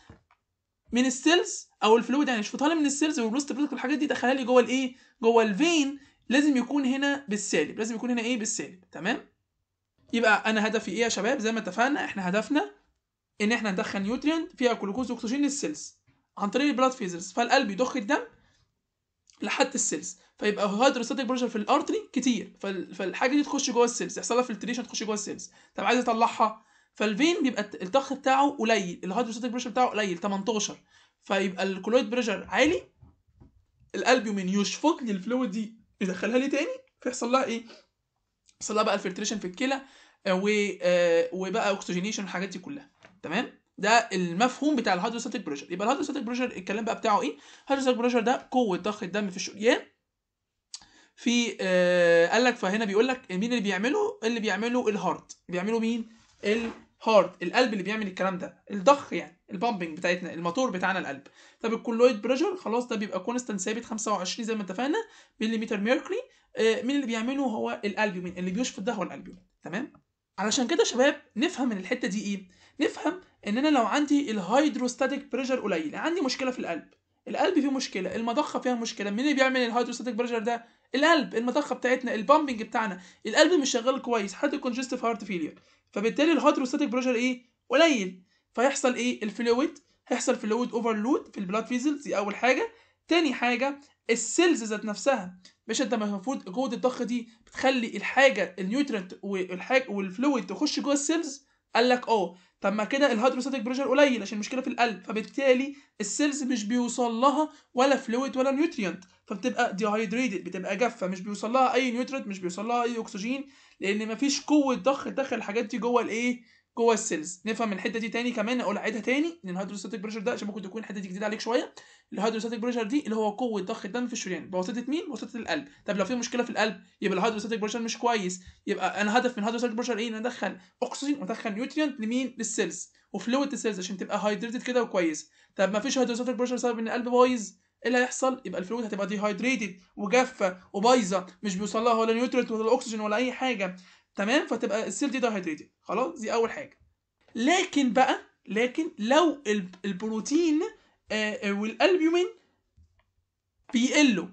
من السيلز او الفلويد يعني يشفطها لي من السيلز والبلوست بريدكت والحاجات دي دخلها لي جوه الايه جوه الفين لازم يكون هنا بالسالب لازم يكون هنا ايه بالسالب تمام يبقى انا هدفي ايه يا شباب زي ما اتفقنا احنا هدفنا ان احنا ندخل نيوتريانت فيها جلوكوز واكسجين للسيلز عن طريق البلاد فيزرز فالقلب يضخ الدم لحد السيلز فيبقى هيدروستاتيك بريشر في الارتري كتير فالحاجه دي تخش جوه السيلز يحصل لها فلتريشن تخش جوه السيلز طب عايز اطلعها فالفين بيبقى الضخ بتاعه قليل الهيدروستاتيك بريشر بتاعه قليل 18 فيبقى الكلويد بريشر عالي القلب يومين يشفط لي الفلويد دي يدخلها لي تاني فيحصل لها ايه يحصل لها بقى الفلتريشن في الكلى آه، و آه، وبقى اوكسجينيشن والحاجات دي كلها تمام ده المفهوم بتاع الهيدروستاتيك بريشر يبقى الهيدروستاتيك بريشر الكلام بقى بتاعه ايه الهيدروستاتيك بريشر ده قوه ضخ الدم في الشريان في آه قال لك فهنا بيقول لك مين اللي بيعمله اللي بيعمله الهارت بيعمله مين ال هارد القلب اللي بيعمل الكلام ده الضخ يعني البامبنج بتاعتنا الموتور بتاعنا القلب طب الكولويد بريشر خلاص ده بيبقى كونستانت ثابت 25 زي ما اتفقنا مليمتر ميركوري آه، مين اللي بيعمله هو الالبومين اللي بيشفط ده هو الالبومين تمام علشان كده شباب نفهم من الحته دي ايه نفهم ان انا لو عندي الهيدروستاتيك بريشر قليل يعني عندي مشكله في القلب القلب فيه مشكله المضخه فيها مشكله مين اللي بيعمل الهيدروستاتيك بريشر ده القلب المضخه بتاعتنا البامبنج بتاعنا القلب مش شغال كويس حتى كونجستيف هارت فيلير فبالتالي الهيدروستاتيك بريشر ايه قليل فيحصل ايه الفلويد هيحصل فلويد اوفرلود في البلاد فيزلز دي اول حاجه تاني حاجه السيلز ذات نفسها مش انت المفروض قوه الضغط دي بتخلي الحاجه النيوترنت والحاجه والفلويد تخش جوه السيلز قال لك اه طب ما كده الهيدروستاتيك بريشر قليل عشان المشكله في القلب فبالتالي السيلز مش بيوصل لها ولا فلويد ولا نيوتريانت فبتبقى ديهايدريتد بتبقى جافه مش بيوصل لها اي نيوتريانت مش بيوصل لها اي اكسجين لان مفيش قوه ضخ داخل الحاجات دي جوه الايه جوه السيلز نفهم الحته دي تاني كمان اقول اعيدها تاني ان الهيدروستاتيك بريشر ده عشان ممكن تكون الحته دي جديده عليك شويه الهيدروستاتيك بريشر دي اللي هو قوه ضخ الدم في الشريان بواسطه مين بواسطه القلب طب لو في مشكله في القلب يبقى الهيدروستاتيك بريشر مش كويس يبقى انا هدف من الهيدروستاتيك بريشر ايه ان ادخل اكسجين وادخل نيوتريانت لمين للسيلز وفلويد السيلز عشان تبقى هايدريتد كده وكويس طب ما فيش هيدروستاتيك بريشر بسبب ان القلب بايظ ايه اللي هيحصل؟ يبقى الفلويد هتبقى ديهايدريتد وجافه وبايظه مش بيوصل لها ولا نيوتريت ولا اكسجين ولا اي حاجه تمام فتبقى السيل دي ديهايدريتد خلاص دي اول حاجه لكن بقى لكن لو البروتين آه، آه، والالبومين بيقلوا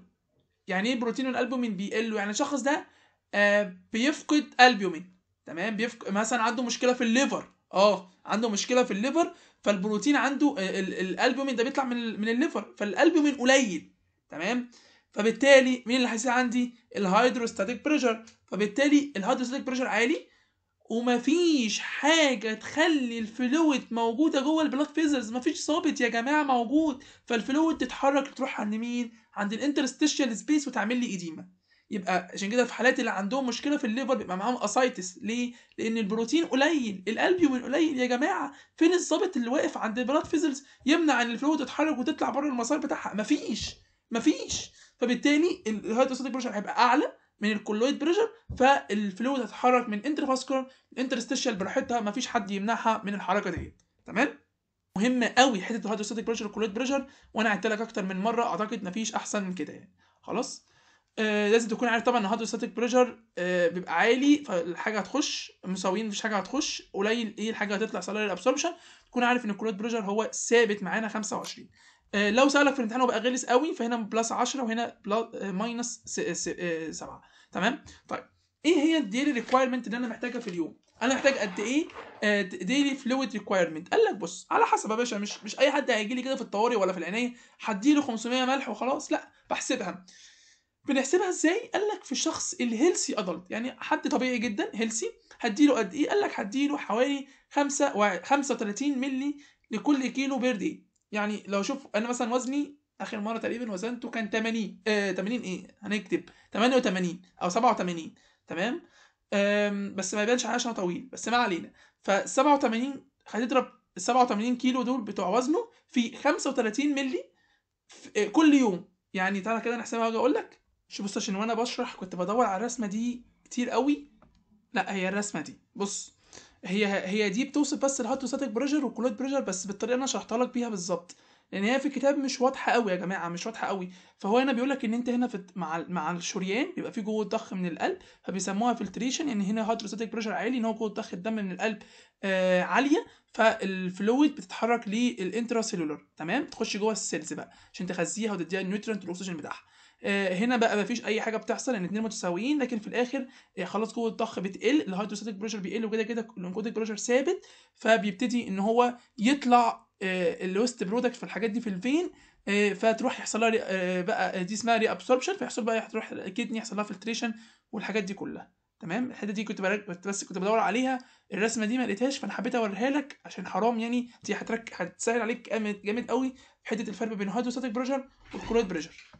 يعني ايه بروتين والالبومين بيقلوا يعني الشخص ده آه، بيفقد البومين تمام بيفقد مثلا عنده مشكله في الليفر اه عنده مشكله في الليفر فالبروتين عنده الالبومين ده بيطلع من من الليفر فالالبومين قليل تمام فبالتالي مين اللي هيصير عندي الهيدروستاتيك بريشر فبالتالي الهيدروستاتيك بريشر عالي ومفيش حاجة تخلي الفلويد موجودة جوه البلاد فيزرز مفيش ثابت يا جماعة موجود فالفلويد تتحرك تروح عند مين؟ عند الانترستيشال سبيس وتعمل لي إديمة يبقى عشان كده في حالات اللي عندهم مشكلة في الليفر بيبقى معاهم أسايتس ليه؟ لأن البروتين قليل الألبيومين قليل يا جماعة فين الظابط اللي واقف عند البلاد فيزرز يمنع إن الفلويد تتحرك وتطلع بره المسار بتاعها مفيش مفيش فبالتالي الهيدروستاتيك بريشر هيبقى أعلى من الكولويد بريشر فالفلويد هتتحرك من انترفاسكولار انترستيشال براحتها مفيش حد يمنعها من الحركه ديت تمام مهم قوي حته الهيدروستاتيك بريشر والكولويد بريشر وانا قلت لك اكتر من مره اعتقد مفيش احسن من كده يعني خلاص آه لازم تكون عارف طبعا ان الهيدروستاتيك بريشر آه بيبقى عالي فالحاجه هتخش مساويين مفيش حاجه هتخش قليل ايه الحاجه هتطلع سلالر ابسوربشن تكون عارف ان الكولويد بريشر هو ثابت معانا 25 آه، لو سالك في الامتحان وبقى غلس قوي فهنا بلس 10 وهنا ماينس 7 آه، آه، تمام طيب ايه هي الديلي ريكوايرمنت اللي انا محتاجها في اليوم انا محتاج قد ايه ديلي فلويد ريكوايرمنت قال لك بص على حسب يا باشا مش مش اي حد هيجي لي كده في الطوارئ ولا في العنايه هديله 500 ملح وخلاص لا بحسبها بنحسبها ازاي قال لك في شخص الهيلسي ادلت يعني حد طبيعي جدا هيلسي هديله قد ايه قال لك هديله حوالي 5 35 مللي لكل كيلو بير دي يعني لو شوف انا مثلا وزني اخر مره تقريبا وزنته كان 80 آه 80 ايه هنكتب 88 او 87 تمام بس ما يبانش عليا عشان طويل بس ما علينا ف 87 هتضرب ال 87 كيلو دول بتوع وزنه في 35 مللي في آه، كل يوم يعني تعالى كده نحسبها واجي اقول لك شوف بص عشان وانا بشرح كنت بدور على الرسمه دي كتير قوي لا هي الرسمه دي بص هي هي دي بتوصف بس الهات بريشر والكلود بريشر بس بالطريقه اللي انا شرحتها لك بيها بالظبط لان هي في الكتاب مش واضحه قوي يا جماعه مش واضحه قوي فهو هنا بيقول لك ان انت هنا في مع مع الشريان بيبقى في جوه ضخ من القلب فبيسموها فلتريشن ان يعني هنا هيدروستاتيك بريشر عالي ان هو جوه ضخ الدم من القلب آه عاليه فالفلويد بتتحرك للانترا سيلولر تمام تخش جوه السيلز بقى عشان تغذيها وتديها النيوترنت الاكسجين بتاعها آه، هنا بقى مفيش اي حاجه بتحصل لان يعني الاثنين متساويين لكن في الاخر آه، خلاص قوه الضخ بتقل الهيدروستاتيك بريشر بيقل وكده كده الانكوتيك بريشر ثابت فبيبتدي ان هو يطلع آه، الويست برودكت في الحاجات دي في الفين فتروح يحصل لها بقى دي اسمها ري ابسوربشن فيحصل بقى تروح اكيد يحصل لها فلتريشن والحاجات دي كلها تمام الحته دي كنت برك... بس كنت بدور عليها الرسمه دي ما لقيتهاش فانا حبيت اوريها لك عشان حرام يعني دي هتسهل عليك جامد قوي حته الفرق بين الهيدروستاتيك بريشر والكلويد بريشر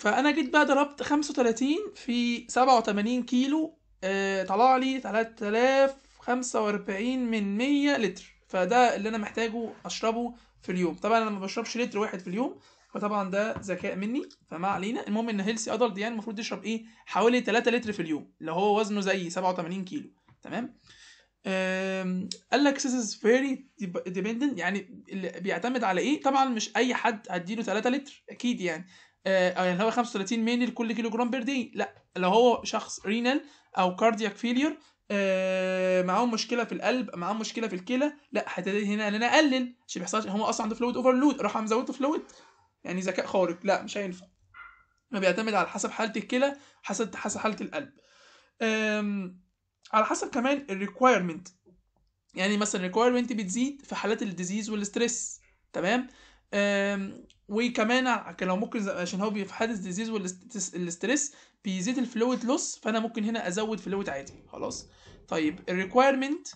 فانا جيت بقى ضربت 35 في 87 كيلو آه طلع لي 3045 من 100 لتر فده اللي انا محتاجه اشربه في اليوم طبعا انا ما بشربش لتر واحد في اليوم فطبعا ده ذكاء مني فما علينا المهم ان هيلسي ادلت يعني المفروض يشرب ايه حوالي 3 لتر في اليوم لو هو وزنه زي 87 كيلو تمام قال لك this is very dependent يعني اللي بيعتمد على ايه طبعا مش اي حد هديله 3 لتر اكيد يعني آه يعني هو 35 مللي لكل كيلو جرام بير دي لا لو هو شخص رينال او كاردياك فيلير معاه مشكله في القلب معاه مشكله في الكلى لا هتبتدي هنا ان انا اقلل عشان بيحصلش هو اصلا عنده فلويد اوفرلود راح مزوده فلويد يعني ذكاء خارق لا مش هينفع ما بيعتمد على حسب حاله الكلى حسب حسب حاله القلب على حسب كمان الريكويرمنت يعني مثلا الريكويرمنت بتزيد في حالات الديزيز والستريس تمام وكمان لو ممكن عشان هو في حادث ديزيز والاستريس بيزيد الفلويد لوس فانا ممكن هنا ازود فلويد عادي خلاص طيب الريكويرمنت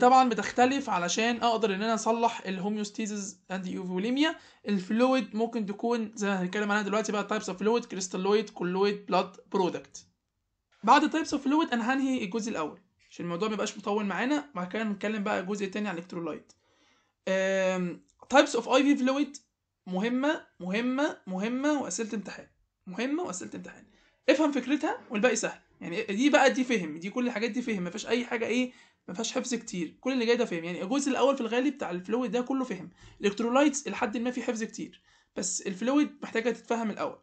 طبعا بتختلف علشان اقدر ان انا اصلح الهوميوستيزز اند يوفوليميا الفلويد ممكن تكون زي ما هنتكلم عنها دلوقتي بقى تايبس اوف فلويد كريستالويد كولويد بلاد برودكت بعد تايبس اوف فلويد انا هنهي الجزء الاول عشان الموضوع ما يبقاش مطول معانا بعد كده هنتكلم بقى الجزء الثاني عن الكترولايت تايبس اوف اي في فلويد مهمه مهمه مهمه واسئله امتحان مهمه واسئله امتحان افهم فكرتها والباقي سهل يعني دي بقى دي فهم دي كل الحاجات دي فهم ما فيهاش اي حاجه ايه ما فيهاش حفظ كتير كل اللي جاي ده فهم يعني الجزء الاول في الغالب بتاع الفلويد ده كله فهم الكترولايتس لحد ما في حفظ كتير بس الفلويد محتاجه تتفهم الاول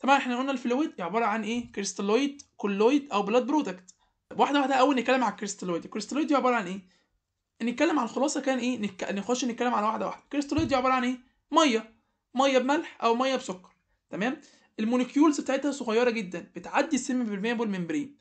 طبعا احنا قلنا الفلويد عباره عن ايه كريستالويد كولويد او بلاد برودكت واحده واحده اول نتكلم على الكريستالويد الكريستالويد دي عباره عن ايه نتكلم على الخلاصه كان ايه نخش نتكلم على واحده واحده الكريستالويد دي عباره عن ايه ميه ميه بملح او ميه بسكر تمام الموليكيولز بتاعتها صغيره جدا بتعدي السيمي بيرميبل ممبرين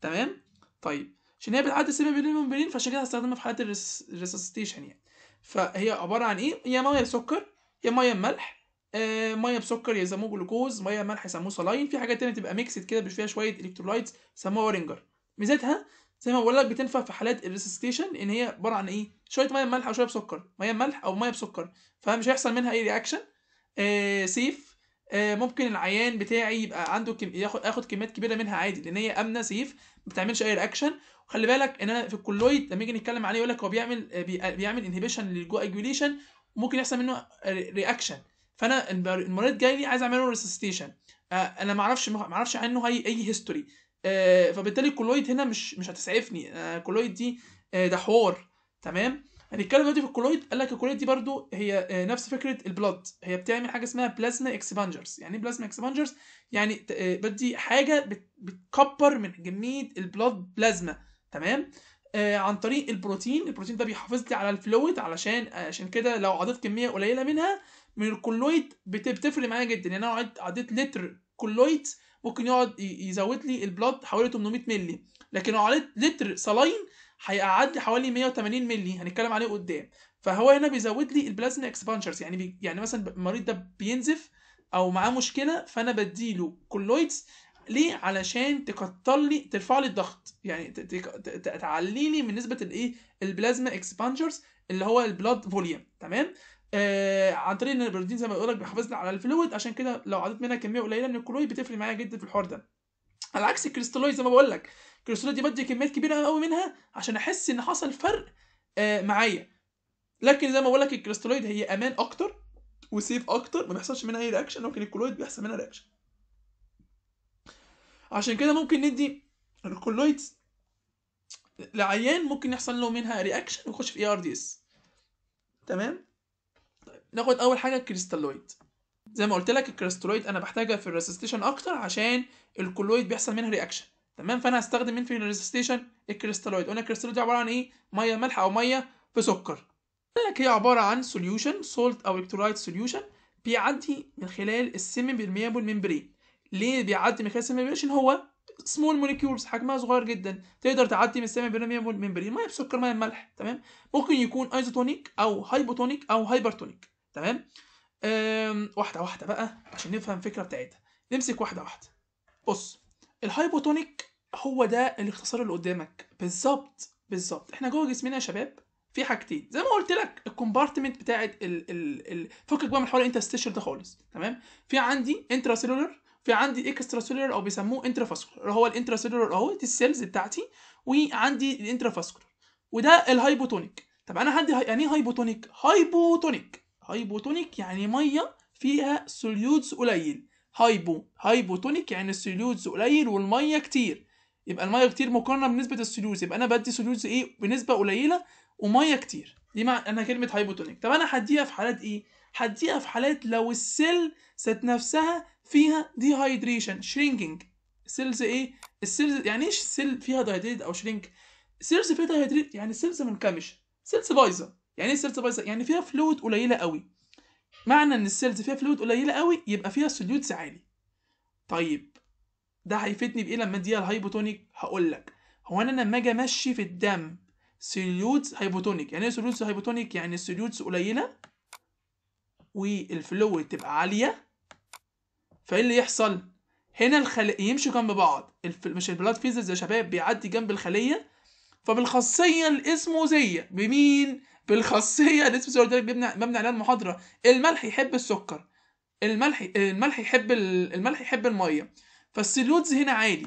تمام طيب عشان هي بتعدي السيمي بيرميبل ممبرين فعشان كده هستخدمها في حالات الريسستيشن يعني فهي عباره عن ايه يا ميه بسكر يا ميه بملح آه ميه بسكر يسموه جلوكوز ميه بملح يسموه صلاين في حاجات تانية تبقى ميكسد كده فيها شويه الكترولايتس يسموها ورنجر ميزتها زي ما بقول لك بتنفع في حالات الريسستيشن ان هي عباره عن ايه شويه ميه بملح او شويه بسكر ميه بملح او ميه بسكر فمش هيحصل منها اي رياكشن آه سيف آه ممكن العيان بتاعي يبقى عنده كم... ياخد ياخد كميات كبيره منها عادي لان هي امنه سيف ما بتعملش اي رياكشن وخلي بالك ان انا في الكلويد لما يجي نتكلم عليه يقول لك هو بيعمل آه، آه، بيعمل انهبيشن للجواجوليشن ممكن يحصل منه رياكشن فانا المريض جاي لي عايز اعمل له ريسستيشن آه انا ما اعرفش ما اعرفش عنه اي اي هيستوري آه، فبالتالي الكولويد هنا مش مش هتسعفني الكولويد آه، دي آه، ده حوار تمام هنتكلم دلوقتي في الكولويد قال لك الكولويد دي برضو هي نفس فكره البلاد هي بتعمل حاجه اسمها بلازما اكسبانجرز يعني ايه بلازما اكسبانجرز يعني بدي حاجه بتكبر من كميه البلاد بلازما تمام عن طريق البروتين البروتين ده بيحافظ لي على الفلويد علشان عشان كده لو عديت كميه قليله منها من الكولويد بتفرق معايا جدا يعني انا عديت لتر كولويد ممكن يقعد يزود لي البلاد حوالي 800 مللي لكن لو عليت لتر صلاين هيقعد لي حوالي 180 مللي هنتكلم عليه قدام فهو هنا بيزود لي البلازما اكسبانشرز يعني بي يعني مثلا المريض ده بينزف او معاه مشكله فانا بديله كولويدز ليه علشان تكتر لي ترفع لي الضغط يعني تعلي لي من نسبه الايه البلازما اكسبانشرز اللي هو البلاد فوليوم تمام آه عن طريق ان البروتين زي ما بقول لك بيحافظنا على الفلويد عشان كده لو عديت منها كميه قليله من الكلوي بتفرق معايا جدا في الحوار ده على عكس الكريستالويد زي ما بقول لك الكريستالويد دي بدي كميات كبيره قوي منها عشان احس ان حصل فرق آه معايا لكن زي ما بقول لك الكريستالويد هي امان اكتر وسيف اكتر ما بيحصلش منها اي رياكشن لكن الكلويد بيحصل منها رياكشن عشان كده ممكن ندي الكلويدز لعيان ممكن يحصل له منها رياكشن ويخش في اي ار دي اس تمام ناخد اول حاجه الكريستالويد زي ما قلت لك الكريستالويد انا بحتاجها في الريسستيشن اكتر عشان الكولويد بيحصل منها رياكشن تمام فانا هستخدم مين في الريسستيشن الكريستالويد قلنا الكريستالويد عباره عن ايه ميه ملح او ميه في سكر قال لك هي عباره عن سوليوشن سولت او الكترولايت سوليوشن بيعدي من خلال السيمي بالميابول ميمبرين ليه بيعدي من خلال السم عشان هو سمول موليكيولز حجمها صغير جدا تقدر تعدي من السيمي بالميابول ميمبرين ميه بسكر ميه ملح تمام ممكن يكون ايزوتونيك او هايبوتونيك او هايبرتونيك تمام واحده واحده بقى عشان نفهم الفكره بتاعتها نمسك واحده واحده بص الهايبوتونيك هو ده الاختصار اللي قدامك بالظبط بالظبط احنا جوه جسمنا يا شباب في حاجتين زي ما قلت لك الكومبارتمنت بتاعت ال ال ال فكك بقى من حوار الانترستيشر ده خالص تمام في عندي انترا سيلولر في عندي اكسترا سيلولر او بيسموه انترا فاسكولار هو الانترا سيلولر اهو دي السيلز بتاعتي وعندي الانترا فاسكولار وده الهايبوتونيك طب انا عندي يعني ايه هايبوتونيك هايبوتونيك هايبوتونيك يعني ميه فيها سوليودز قليل هايبو هايبوتونيك يعني السوليودز قليل والميه كتير يبقى الميه كتير مقارنه بنسبه السوليودز يبقى انا بدي سوليودز ايه بنسبه قليله وميه كتير دي مع انا كلمه هايبوتونيك طب انا هديها في حالات ايه هديها في حالات لو السيل ذات نفسها فيها ديهايدريشن شرينكينج السيلز ايه السيلز يعني ايش السيل فيها دايدريت او شرينك سيلز فيها دايدريت يعني السيلز منكمش سيلز بايظه يعني ايه سيلز باي يعني فيها فلويد قليله قوي معنى ان السيلز فيها فلويد قليله قوي يبقى فيها سوليوتس عالي طيب ده هيفيدني بايه لما اديها الهايبوتونيك هقول لك هو انا لما اجي امشي في الدم سوليوتس هايبوتونيك يعني ايه سوليوتس هايبوتونيك يعني السوليوتس قليله والفلويد تبقى عاليه فايه اللي يحصل هنا الخلايا يمشوا جنب بعض الف... مش البلاد فيزز يا شباب بيعدي جنب الخليه فبالخاصيه الاسموزيه بمين بالخاصيه نسبه سعر ده بيمنع مبني عليها المحاضره الملح يحب السكر الملح الملح يحب الملح يحب الميه فالسيلوز هنا عالي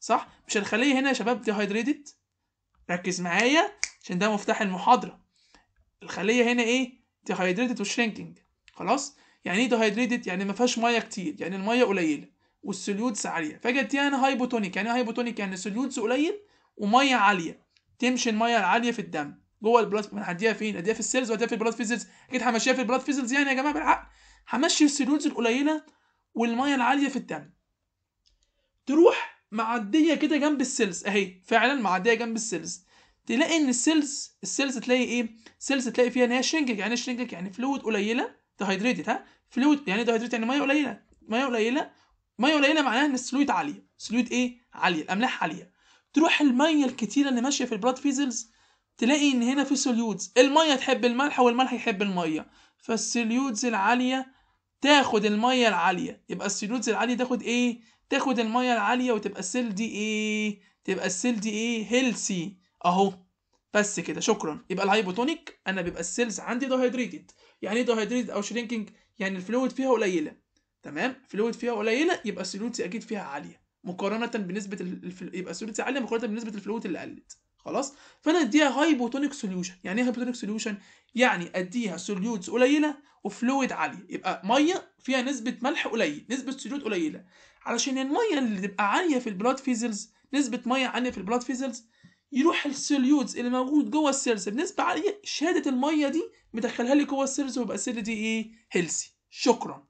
صح مش الخليه هنا يا شباب ديهايدريتد ركز معايا عشان ده مفتاح المحاضره الخليه هنا ايه ديهايدريتد وشرينكينج خلاص يعني ايه ديهايدريتد يعني ما فيهاش ميه كتير يعني الميه قليله والسوليودز عاليه فجت دي انا هايبوتونيك يعني هايبوتونيك يعني السوليودز قليل وميه عاليه تمشي الميه العاليه في الدم جوه البلاد هديها فين؟ هديها في السيلز وهديها في البلاد فيزلز اكيد همشيها في البلاد فيزلز يعني يا جماعه بالحق همشي السيلولز القليله والميه العاليه في الدم تروح معديه كده جنب السيلز اهي فعلا معديه جنب السيلز تلاقي ان السيلز السيلز تلاقي ايه سيلز تلاقي فيها ان هي شرينكج يعني شرينكج إيه يعني فلويد قليله دهيدريتد ها فلويد يعني دهيدريتد إيه يعني ميه قليله ميه قليله ميه قليله معناها ان السلويد عاليه سلويد ايه عاليه الاملاح عاليه تروح الميه الكتيره اللي ماشيه في البلاد فيزلز تلاقي ان هنا في سوليودز الميه تحب الملح والملح يحب الميه فالسوليودز العاليه تاخد الميه العاليه يبقى السوليودز العاليه تاخد ايه تاخد الميه العاليه وتبقى السيل دي ايه تبقى السيل دي ايه هيلسي اهو بس كده شكرا يبقى الهايبوتونيك انا بيبقى السيلز عندي ديهايدريتد يعني ايه ديهايدريتد او شرينكينج يعني الفلويد فيها قليله تمام فلويد فيها قليله يبقى السوليودز اكيد فيها عاليه مقارنه بنسبه الف... يبقى السوليودز عاليه مقارنه بنسبه الفلويد اللي قلت خلاص فانا اديها هايبوتونيك سوليوشن يعني ايه هايبوتونيك سوليوشن يعني اديها سوليودز قليله وفلويد عاليه يبقى ميه فيها نسبه ملح قليل نسبه سوليود قليله علشان الميه اللي تبقى عاليه في البلاد فيزلز نسبه ميه عاليه في البلاد فيزلز يروح السوليودز اللي موجود جوه السيلز بنسبه عاليه شهاده الميه دي مدخلها لي جوه السيلز ويبقى السيل دي ايه هيلسي شكرا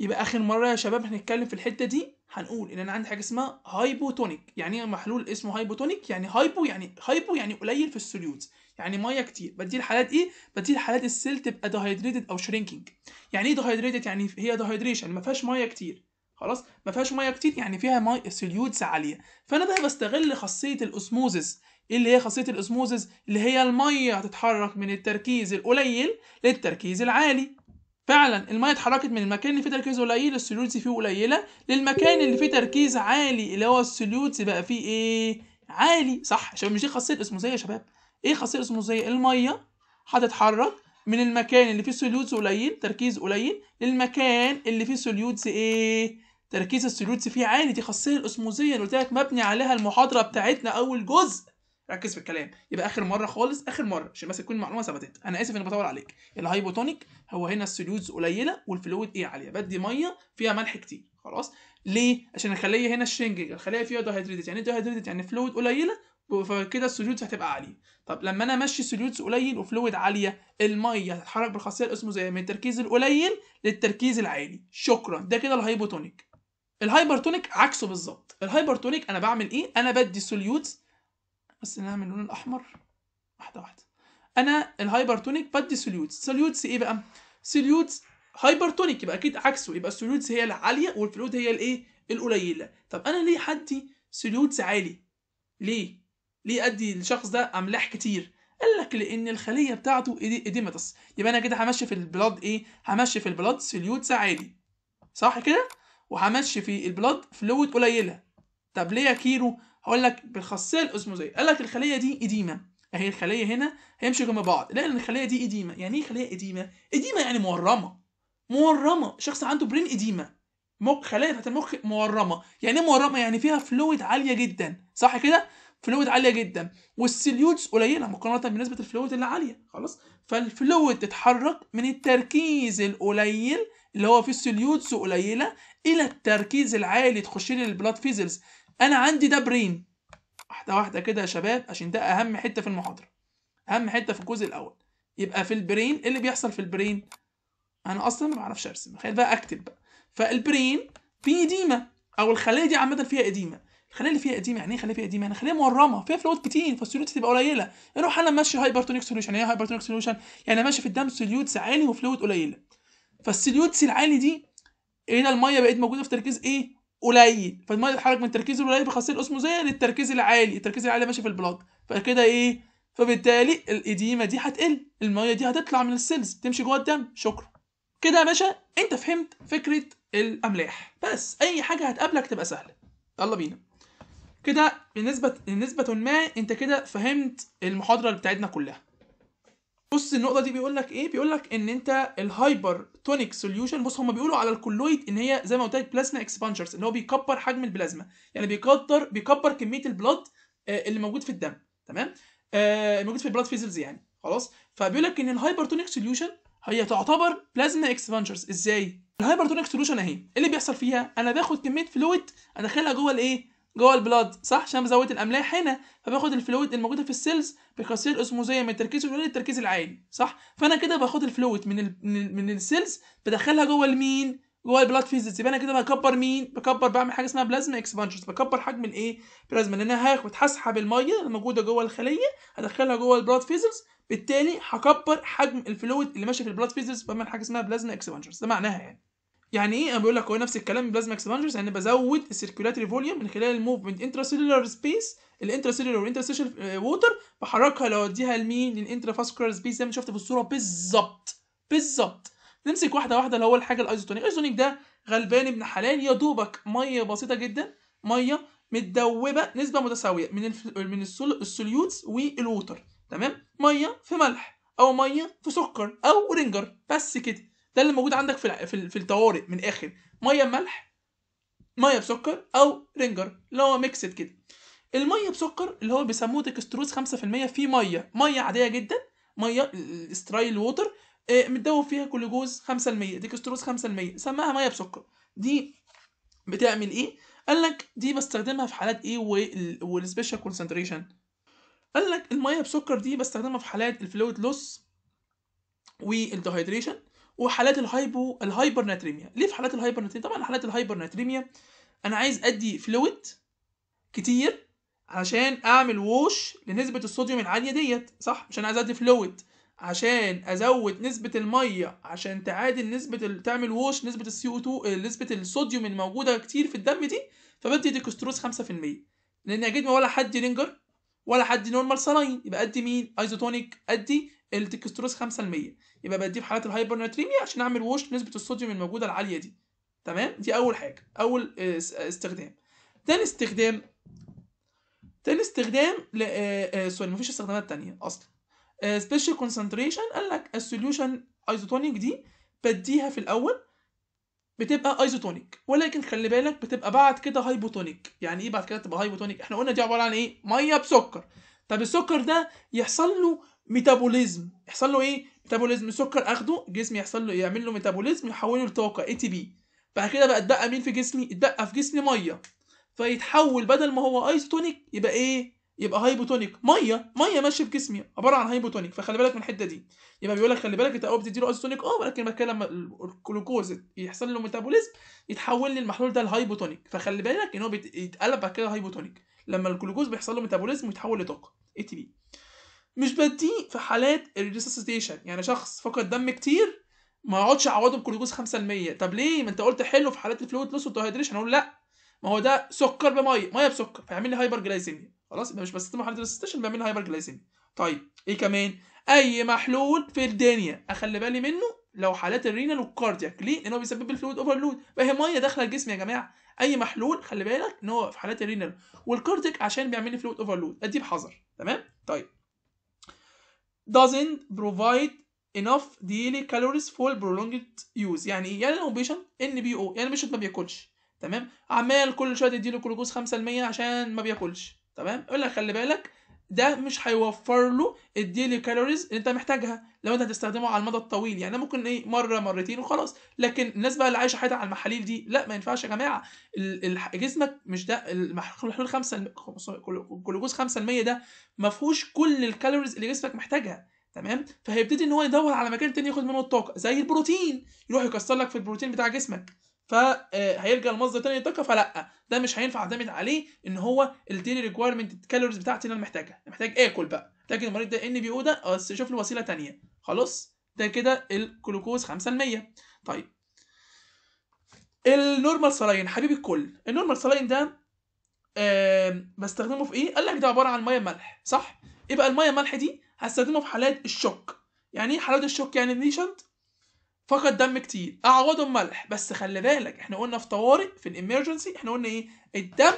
يبقى اخر مره يا شباب هنتكلم في الحته دي هنقول ان انا عندي حاجه اسمها هايبوتونيك يعني ايه محلول اسمه هايبوتونيك يعني هايبو يعني هايبو يعني قليل في السوليوت يعني ميه كتير بدي الحالات ايه بدي الحالات السيل تبقى ديهايدريتد او شرينكينج يعني ايه ديهايدريتد يعني هي ديهايدريشن ما فيهاش ميه كتير خلاص ما فيهاش ميه كتير يعني فيها ميه سوليوتس عاليه فانا بقى بستغل خاصيه الاسموزس ايه اللي هي خاصيه الاسموزس اللي هي الميه هتتحرك من التركيز القليل للتركيز العالي فعلا الميه اتحركت من المكان اللي فيه تركيز قليل السوليوتس فيه قليله للمكان اللي فيه تركيز عالي اللي هو السوليوتس بقى فيه ايه عالي صح عشان مش دي خاصيه الاسموزيه يا شباب ايه خاصيه الاسموزيه الميه هتتحرك من المكان اللي فيه سوليوتس قليل تركيز قليل للمكان اللي فيه سوليوتس ايه تركيز السوليوتس فيه عالي دي خاصيه الاسموزيه اللي قلت لك مبني عليها المحاضره بتاعتنا اول جزء ركز في الكلام يبقى اخر مره خالص اخر مره عشان بس تكون المعلومه ثبتت انا اسف اني بطول عليك الهايبوتونيك هو هنا السوليودز قليله والفلويد ايه عاليه بدي ميه فيها ملح كتير خلاص ليه عشان الخليه هنا شرينجنج الخليه فيها دهيدريتد يعني دهيدريتد إيه يعني فلويد قليله فكده السوليودز هتبقى عاليه طب لما انا امشي سوليودز قليل وفلويد عاليه الميه هتتحرك بالخاصيه زي من التركيز القليل للتركيز العالي شكرا ده كده الهايبوتونيك الهايبرتونيك عكسه بالظبط الهايبرتونيك انا بعمل ايه انا بدي سوليوتس بس انها من اللون الاحمر واحده واحده انا الهايبرتونيك بدي سوليوتس سوليوتس ايه بقى سوليوتس هايبرتونيك يبقى اكيد عكسه يبقى السوليوتس هي العاليه والفلويد هي الايه القليله طب انا ليه حدي سوليوتس عالي ليه ليه ادي الشخص ده املاح كتير قال لك لان الخليه بتاعته ايديماتس يبقى انا كده همشي في البلاد ايه همشي في البلاد سوليوتس عالي صح كده وهمشي في البلاد فلويد قليله طب ليه كيلو هقول لك بالخاصيه الاوزموزيه قال لك الخليه دي اديمه اهي يعني الخليه هنا هيمشي جنب بعض لان الخليه دي اديمه يعني ايه خليه اديمه اديمه يعني مورمه مورمه شخص عنده برين اديمه مخ خلايا بتاعت المخ مورمه يعني ايه مورمه يعني فيها فلويد عاليه جدا صح كده فلويد عاليه جدا والسليوتس قليله مقارنه بنسبه الفلويد اللي عاليه خلاص فالفلويد تتحرك من التركيز القليل اللي هو فيه السليوتس قليله الى التركيز العالي تخش لي البلاد فيزلز انا عندي ده برين واحده واحده كده يا شباب عشان ده اهم حته في المحاضره اهم حته في الجزء الاول يبقى في البرين ايه اللي بيحصل في البرين انا اصلا ما بعرفش ارسم خلينا بقى اكتب بقى فالبرين فيه اديمه او الخليه دي عامه فيها اديمه الخليه اللي فيها اديمه يعني ايه خليه فيها اديمه يعني خليه مورمه فيها فلويد كتير فالسوليوت تبقى قليله نروح انا ماشي هايبرتونيك سوليوشن يعني ايه هايبرتونيك سوليوشن يعني ماشي في الدم سوليوتس عالي وفلويد قليله فالسوليوتس العالي دي هنا إيه الميه بقت موجوده في تركيز ايه قليل فالميه تتحرك من تركيزه القليل بخاصيه زي للتركيز العالي التركيز العالي ماشي في البلاد فكده ايه فبالتالي الاديمه دي هتقل الميه دي هتطلع من السيلز تمشي جوه الدم شكرا كده يا باشا انت فهمت فكره الاملاح بس اي حاجه هتقابلك تبقى سهله يلا بينا كده بنسبه نسبه ما انت كده فهمت المحاضره بتاعتنا كلها بص النقطه دي بيقول لك ايه بيقول لك ان انت الهايبر تونيك سوليوشن بص هما بيقولوا على الكولويد ان هي زي ما قلت لك بلازما اكسبانشرز ان هو بيكبر حجم البلازما يعني بيكبر بيكبر كميه البلاد آه، اللي موجود في الدم تمام آه موجود في البلاد فيزلز يعني خلاص فبيقول لك ان الهايبرتونيك سوليوشن هي تعتبر بلازما اكسبانشرز ازاي الهايبرتونيك سوليوشن اهي ايه اللي بيحصل فيها انا باخد كميه فلويد ادخلها جوه الايه جوه البلاد صح عشان بزود الاملاح هنا فباخد الفلويد الموجوده في السيلز بقصير الاسموزيه من التركيز القليل للتركيز العالي صح فانا كده باخد الفلويد من الـ من السيلز بدخلها جوه المين جوه البلاد فيزز يبقى انا كده بكبر مين بكبر بعمل حاجه اسمها بلازما اكسبانشنز بكبر حجم الايه بلازما لان انا هاخد هسحب الميه الموجوده جوه الخليه هدخلها جوه البلاد فيزز بالتالي هكبر حجم الفلويد اللي ماشي في البلاد فيزز بعمل حاجه اسمها بلازما اكسبانشنز ده معناها يعني يعني ايه انا بقول لك هو نفس الكلام بلازما اكسبانجرز يعني بزود السيركيولاتري فوليوم من خلال الموفمنت انترا سيلولار سبيس الانترا سيلولار سيشن ووتر بحركها لو اديها لمين للانترا فاسكولار سبيس زي ما شفت في الصوره بالظبط بالظبط نمسك واحده واحده اللي هو الحاجه الايزوتونيك الايزوتونيك ده غلبان ابن حلال يا دوبك ميه بسيطه جدا ميه متدوبه نسبه متساويه من الف... من السول... السوليوتس والووتر تمام ميه في ملح او ميه في سكر او رينجر بس كده ده اللي موجود عندك في في, الطوارئ من الاخر ميه بملح ميه بسكر او رينجر اللي هو ميكسد كده الميه بسكر اللي هو بيسموه ديكستروز 5% في ميه ميه عاديه جدا ميه السترايل ووتر آه، متدوب فيها جوز 5% ديكستروز 5% سماها ميه بسكر دي بتعمل ايه قال لك دي بستخدمها في حالات ايه والسبيشال كونسنتريشن قال لك الميه بسكر دي بستخدمها في حالات الفلويد لوس والديهايدريشن وحالات الهايبو الهايبر ناتريميا ليه في حالات الهايبر ناتريميا طبعا حالات الهايبر ناتريميا انا عايز ادي فلويد كتير عشان اعمل ووش لنسبه الصوديوم العاليه ديت صح مش انا عايز ادي فلويد عشان ازود نسبه الميه عشان تعادل نسبه ال... تعمل ووش نسبه السي او 2 نسبه الصوديوم الموجوده كتير في الدم دي فبدي ديكستروز 5% لان اجيب ولا حد رينجر ولا حد نورمال سلاين يبقى ادي مين ايزوتونيك ادي التكستروز 5% يبقى بديه في حالات الهايبرناتريميا عشان اعمل ووش نسبه الصوديوم الموجوده العاليه دي تمام دي اول حاجه اول آه، آه، استخدام تاني استخدام تاني استخدام لا آه، سوري مفيش استخدامات تانية اصلا سبيشال كونسنتريشن قال لك السوليوشن ايزوتونيك دي بديها في الاول بتبقى ايزوتونيك ولكن خلي بالك بتبقى بعد كده هايبوتونيك يعني ايه بعد كده تبقى هايبوتونيك احنا قلنا دي عباره عن ايه ميه بسكر طب السكر ده يحصل له ميتابوليزم يحصل له ايه ميتابوليزم السكر اخده جسمي يحصل له يعمل له ميتابوليزم يحوله لطاقه اي تي بي بعد كده بقى اتبقى مين في جسمي اتبقى في جسمي ميه فيتحول بدل ما هو ايزوتونيك يبقى ايه يبقى هايبوتونيك ميه ميه ماشيه في جسمي عباره عن هايبوتونيك فخلي بالك من الحته دي يبقى بيقول لك خلي بالك انت اول بتديله ايزوتونيك اه ولكن كده لما الجلوكوز يحصل له ميتابوليزم يتحول لي المحلول ده لهايبوتونيك فخلي بالك ان هو بيتقلب بعد كده هايبوتونيك لما الجلوكوز بيحصل له ميتابوليزم ويتحول لطاقه اي تي بي مش بديه في حالات الريسسيتيشن يعني شخص فقد دم كتير ما اقعدش اعوضه بكلوكوز 5% طب ليه ما انت قلت حلو في حالات الفلويد لوس والدهيدريشن اقول لا ما هو ده سكر بميه ميه بسكر فيعمل لي هايبر جلايسيميا خلاص يبقى مش بس حاله الريسسيتيشن بيعمل لي هايبر جلايسيميا طيب ايه كمان اي محلول في الدنيا اخلي بالي منه لو حالات الرينال والكاردياك ليه؟ لان هو بيسبب الفلويد اوفرلود فهي ميه داخله الجسم يا جماعه اي محلول خلي بالك ان هو في حالات الرينال والكاردياك عشان بيعمل لي فلويد اوفرلود اديه بحذر تمام؟ طيب doesn't provide enough daily calories for prolonged use يعني ايه يعني لو بيشنت ان بي او يعني بيشنت ما بياكلش تمام عمال كل شويه تديله جلوكوز 5% عشان ما بياكلش تمام يقول لك خلي بالك ده مش هيوفر له الديلي كالوريز اللي انت محتاجها لو انت هتستخدمه على المدى الطويل يعني ممكن ايه مره مرتين وخلاص لكن الناس بقى اللي عايشه حياتها على المحاليل دي لا ما ينفعش يا جماعه جسمك مش ده الحلول 5 الجلوكوز 5% ده ما فيهوش كل الكالوريز اللي جسمك محتاجها تمام فهيبتدي ان هو يدور على مكان تاني ياخد منه الطاقه زي البروتين يروح يكسر لك في البروتين بتاع جسمك فهيرجع آه، لمصدر تاني للطاقه فلا ده مش هينفع اعتمد عليه ان هو الديلي ريكويرمنت الكالوريز بتاعتي اللي انا محتاجها محتاج اكل بقى محتاج المريض ده ان إيه بي او ده آه، بس اشوف له وسيله تانية خلاص ده كده الجلوكوز 5% طيب النورمال سلاين حبيب الكل النورمال سلاين ده آه، بستخدمه في ايه قال لك ده عباره عن ميه ملح صح ايه الميه الملح دي هستخدمه في حالات الشوك يعني ايه حالات الشوك يعني البيشنت فقد دم كتير اعوضه بملح بس خلي بالك احنا قلنا في طوارئ في الامرجنسي احنا قلنا ايه الدم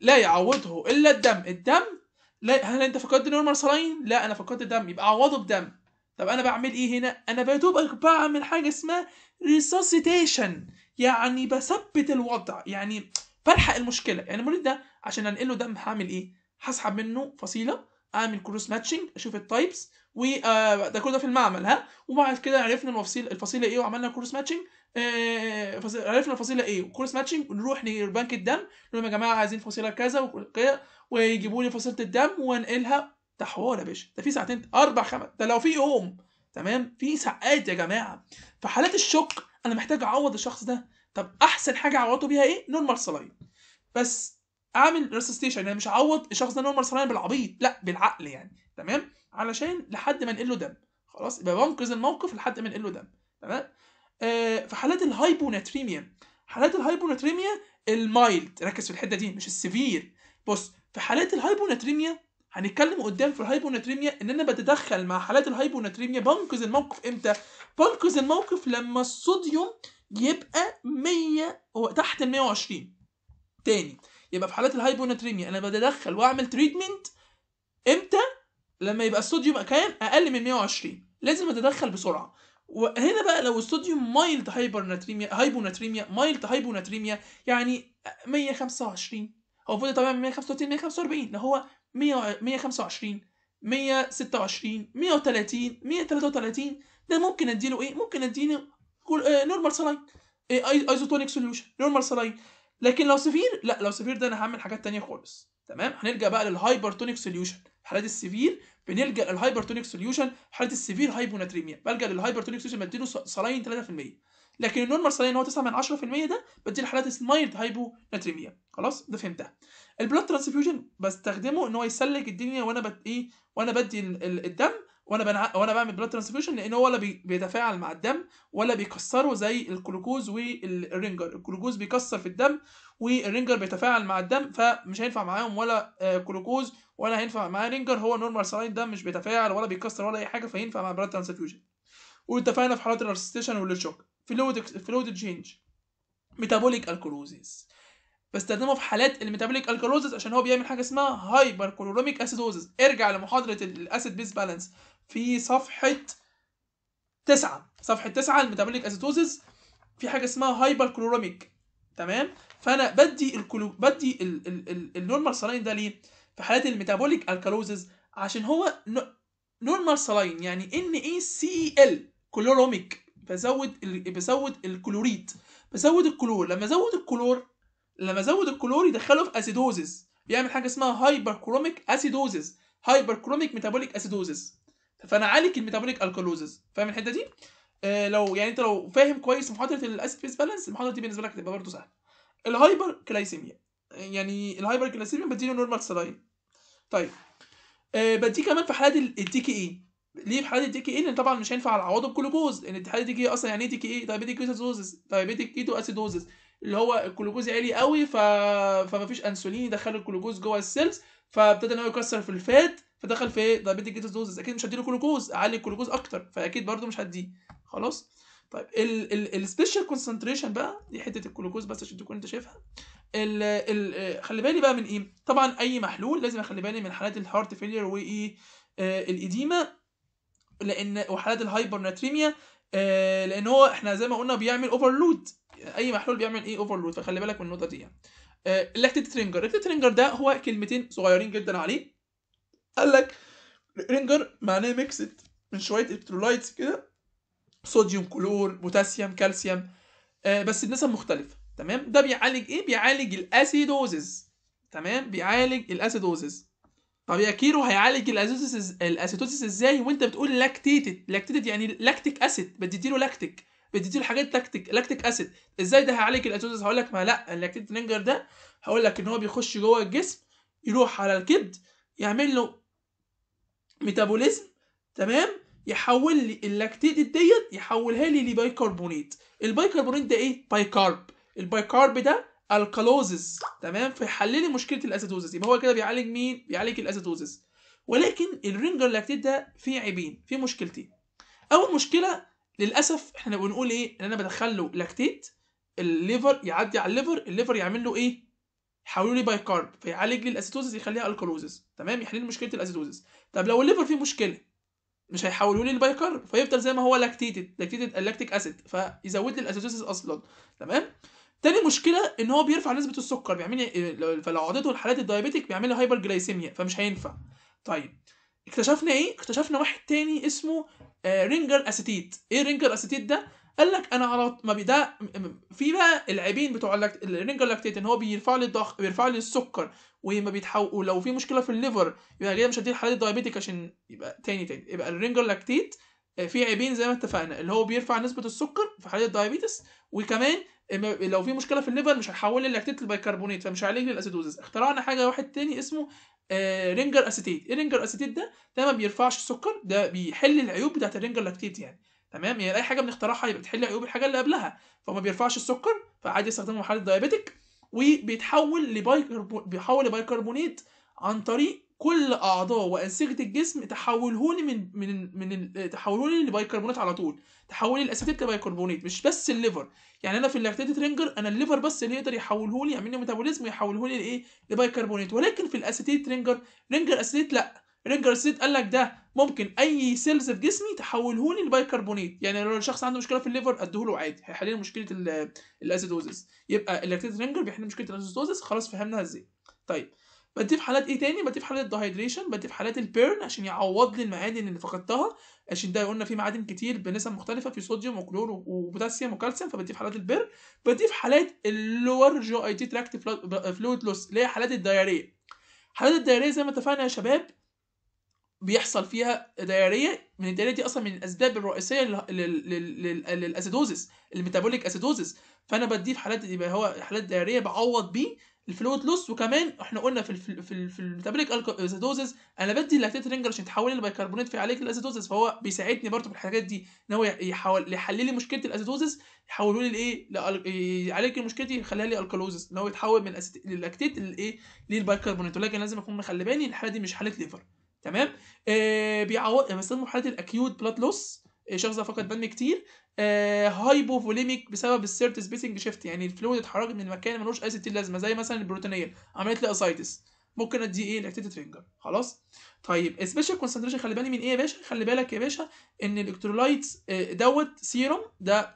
لا يعوضه الا الدم الدم لا هل انت فقدت نورمال سلاين لا انا فقدت دم يبقى اعوضه بدم طب انا بعمل ايه هنا انا بدوبك بعمل حاجه اسمها ريسوسيتيشن يعني بثبت الوضع يعني بلحق المشكله يعني المريض ده عشان انقل له دم هعمل ايه هسحب منه فصيله اعمل كروس ماتشنج اشوف التايبس وده آه، كله ده في المعمل ها وبعد كده عرفنا الفصيله الفصيله ايه وعملنا كروس ماتشنج آه عرفنا الفصيله ايه وكروس ماتشنج نروح لبنك الدم نقول يا جماعه عايزين فصيله كذا وكده ويجيبوا لي فصيله الدم وانقلها ده حوار يا باشا ده في ساعتين اربع خمس ده لو في يوم تمام في ساعات يا جماعه في حالات الشك انا محتاج اعوض الشخص ده طب احسن حاجه اعوضه بيها ايه نورمال سلايد بس اعمل ريسستيشن يعني مش هعوض الشخص ده ان هو مرسلان بالعبيط لا بالعقل يعني تمام علشان لحد ما نقله له دم خلاص يبقى بنقذ الموقف لحد ما نقله له دم تمام آه في حالات الهايبوناتريميا حالات الهايبوناتريميا المايلد ركز في الحته دي مش السيفير بص في حالات الهايبوناتريميا هنتكلم قدام في الهايبوناتريميا ان انا بتدخل مع حالات الهايبوناتريميا بنقذ الموقف امتى بنقذ الموقف لما الصوديوم يبقى 100 تحت ال 120 تاني يبقى في حالات الهايبوناتريميا انا بتدخل واعمل تريتمنت امتى لما يبقى الصوديوم كان اقل من 120 لازم اتدخل بسرعه وهنا بقى لو الصوديوم مايلد هايبرناتريميا هايبوناتريميا مايلد هايبوناتريميا يعني 125 هو المفروض طبعا 135 145 ده هو 125 126 130 133 ده ممكن اديله ايه ممكن اديله نورمال سلاين ايزوتونيك سوليوشن نورمال سلاين لكن لو سفير لا لو سفير ده انا هعمل حاجات تانية خالص تمام هنلجا بقى للهايبرتونيك سوليوشن حالات السفير بنلجا للهايبرتونيك سوليوشن حاله السفير هايبوناتريميا بلجا للهايبرتونيك سوليوشن بديله صلاين 3% لكن النورمال صلاين هو 9 من 10% ده بديله حالات مايلد هايبوناتريميا خلاص ده فهمتها البلاد ترانسفيوجن بستخدمه ان هو يسلك الدنيا وانا بت ايه وانا بدي الدم وانا بنع... وانا بعمل بلاد ترانسفيوجن لان هو ولا بي... بيتفاعل مع الدم ولا بيكسره زي الجلوكوز والرينجر الجلوكوز بيكسر في الدم والرينجر بيتفاعل مع الدم فمش هينفع معاهم ولا آه، جلوكوز ولا هينفع مع رينجر هو نورمال سلاين دم مش بيتفاعل ولا بيكسر ولا اي حاجه فينفع مع بلاد ترانسفيوجن واتفقنا في حالات الارستيشن والشوك فلويد فلويد تشينج ميتابوليك الكلوزيس بستخدمه في حالات الميتابوليك الكالوزز عشان هو بيعمل حاجه اسمها هايبر كلوروميك اسيدوزز ارجع لمحاضره الاسيد بيس بالانس في صفحه تسعة صفحه تسعة الميتابوليك اسيتوزز في حاجه اسمها هايبر كلوراميك تمام فانا بدي الكلو بدي النورمال سلاين ده ليه في حالات الميتابوليك الكالوزز عشان هو نورمال سلاين يعني ان اي سي ال كلوروميك بزود ال... بزود الكلوريد بزود الكلور لما ازود الكلور لما ازود الكلور يدخله في اسيدوزز بيعمل حاجه اسمها هايبر كروميك اسيدوزز هايبر كروميك ميتابوليك اسيدوزز فانا عالج الميتابوليك الكلوزز فاهم الحته دي آه لو يعني انت لو فاهم كويس محاضره الاسيد بيس بالانس المحاضره دي بالنسبه لك هتبقى برضه سهله الهايبر كلايسيميا يعني الهايبر كلايسيميا بديله نورمال سلاين طيب آه بديه كمان في حالات الدي كي اي ليه في حالات الدي كي اي لان طبعا مش هينفع اعوضه بجلوكوز لان كي اي اصلا يعني ايه دي كي اي دايابيتيك كيتوزوزز دايابيتيك كيتو اسيدوزز اللي هو الجلوكوز عالي قوي ف... فمفيش انسولين يدخل الجلوكوز جوه السيلز فابتدى ان هو يكسر في الفات فدخل في ايه؟ دايبيتيك جيتس دوزز اكيد مش هديله جلوكوز اعلي الجلوكوز اكتر فاكيد برده مش هديه خلاص طيب السبيشال كونسنتريشن بقى دي حته الجلوكوز بس عشان تكون انت شايفها الـ الـ خلي بالي بقى من ايه طبعا اي محلول لازم اخلي بالي من حالات الهارت فيلير وايه الاديمه لان وحالات الهايبر آه، ناتريميا لان هو احنا زي ما قلنا بيعمل اوفرلود اي محلول بيعمل ايه اوفرلود فخلي بالك من النقطه دي يعني الاكتد آه، ترينجر الاكتد ترينجر ده هو كلمتين صغيرين جدا عليه قال لك رينجر معناه ميكسد من شويه الكترولايتس كده صوديوم كلور بوتاسيوم كالسيوم بس بنسب مختلفه تمام ده بيعالج ايه بيعالج الاسيدوزز تمام بيعالج الاسيدوزز طب يا كيرو هيعالج الاسيدوزز الاسيدوزز ازاي وانت بتقول لاكتيتد لاكتيتد يعني لاكتيك اسيد له لاكتيك بتديله حاجات لاكتيك لاكتيك اسيد ازاي ده هيعالج الاسيدوز هقول لك ما لا اللاكتيك تنجر ده هقول لك ان هو بيخش جوه الجسم يروح على الكبد يعمل له ميتابوليزم تمام يحول لي اللاكتيت ديت يحولها لي لبايكربونات البايكربونات ده ايه بايكارب البايكارب ده الكالوزز تمام فيحل لي مشكله الاسيدوزس يبقى هو كده بيعالج مين بيعالج الاسيدوزس ولكن الرينجر لاكتيت ده فيه عيبين فيه مشكلتين اول مشكله للاسف احنا بنقول ايه ان انا بدخل له لاكتيت الليفر يعدي على الليفر الليفر يعمل له ايه يحول لي باي كارب فيعالج لي الاسيتوزيس يخليها الكالوزيس تمام يحل لي مشكله الاسيتوزيس طب لو الليفر فيه مشكله مش هيحولوا لي الباي كارب فيفضل زي ما هو لاكتيتد لاكتيتد اللاكتيك اسيد فيزود لي الاسيتوزيس اصلا تمام تاني مشكله ان هو بيرفع نسبه السكر بيعمل إيه؟ فلو عضته الحالات الدايابيتيك بيعمل لي هايبر جلايسيميا فمش هينفع طيب اكتشفنا ايه اكتشفنا واحد تاني اسمه آه، رينجر اسيتيت ايه رينجر اسيتيت ده قال لك انا على ما ده في بقى العيبين بتوع الرينجر لاكتيت ان هو بيرفع لي الضغط بيرفع لي السكر وما بيتحول ولو في مشكله في الليفر يبقى كده مش هديه الحالات الدايابيتيك عشان يبقى تاني تاني يبقى الرينجر لاكتيت آه، في عيبين زي ما اتفقنا اللي هو بيرفع نسبه السكر في حالات الدايابيتس وكمان لو في مشكله في الليفر مش هيحول لي اللاكتيت للبيكربونات فمش هيعالج لي الاسيدوزيس اخترعنا حاجه واحد تاني اسمه آه، رينجر اسيتيت الرينجر إيه اسيتيت ده ده ما بيرفعش السكر ده بيحل العيوب بتاعت الرينجر لاكتيت يعني تمام يعني اي حاجه بنخترعها يبقى بتحل عيوب الحاجه اللي قبلها فما بيرفعش السكر فعادي يستخدمه في حاله الدايابيتك وبيتحول لبايكربو بيحول لبايكربونات عن طريق كل اعضاء وانسجه الجسم تحولهولي من من من تحولهولي لبيكربونات على طول تحولي الاسيتيت لبيكربونات مش بس الليفر يعني انا في اللاكتيت رينجر انا الليفر بس اللي يقدر يحولهولي يعمل لي ميتابوليزم ويحولهولي لايه لبيكربونات ولكن في الاسيتيت رينجر رينجر اسيتيت لا رينجر اسيتيت قال لك ده ممكن اي سيلز في جسمي تحولهولي لبيكربونات يعني لو الشخص عنده مشكله في الليفر اديهوله عادي هيحل لي مشكله الاسيدوزس يبقى اللاكتيت رينجر بيحل مشكله الاسيدوزس خلاص فهمناها ازاي طيب بديه في حالات ايه تاني بديه في حالات الدهايدريشن بديه في حالات البيرن عشان يعوض لي المعادن اللي فقدتها عشان ده قلنا في معادن كتير بنسب مختلفه في صوديوم وكلور وبوتاسيوم وكالسيوم فبديه في حالات البيرن بديه في حالات اللور جو اي تي تراكت فلويد لوس اللي هي حالات الدياريه حالات الدياريه زي ما اتفقنا يا شباب بيحصل فيها دياريه من الدياريه دي اصلا من الاسباب الرئيسيه للاسيدوزس الميتابوليك اسيدوزس فانا بديه في حالات يبقى هو حالات دياريه بعوض بيه الفلويد لوس وكمان احنا قلنا في في في الميتابوليك ازيدوزز انا بدي اللاكتيت رينجر عشان يتحول لي في عليك الازيدوزز فهو بيساعدني برضه في الحاجات دي ان هو يحول يحل لي مشكله الازيدوزز يحولوا لي لايه لأ... يعالج لي مشكلتي يخليها لي الكالوزز ان هو يتحول من اللاكتيت للايه للبيكربونات ولكن لازم اكون مخلي بالي الحاله دي مش حاله ليفر تمام آه بيعوض بيسموا حاله الاكيوت بلاد لوس شخص ده فقد دم كتير آه هايبوفوليميك بسبب السيرت سبيسنج شيفت يعني الفلويد اتحركت من مكان ملوش اي ستي لازمه زي مثلا البروتينيه عملت لي اسايتس ممكن ادي ايه الاكتيتد فينجر خلاص طيب سبيشال كونسنتريشن خلي بالي من ايه يا باشا خلي بالك يا باشا ان الالكترولايتس آه، دوت سيروم ده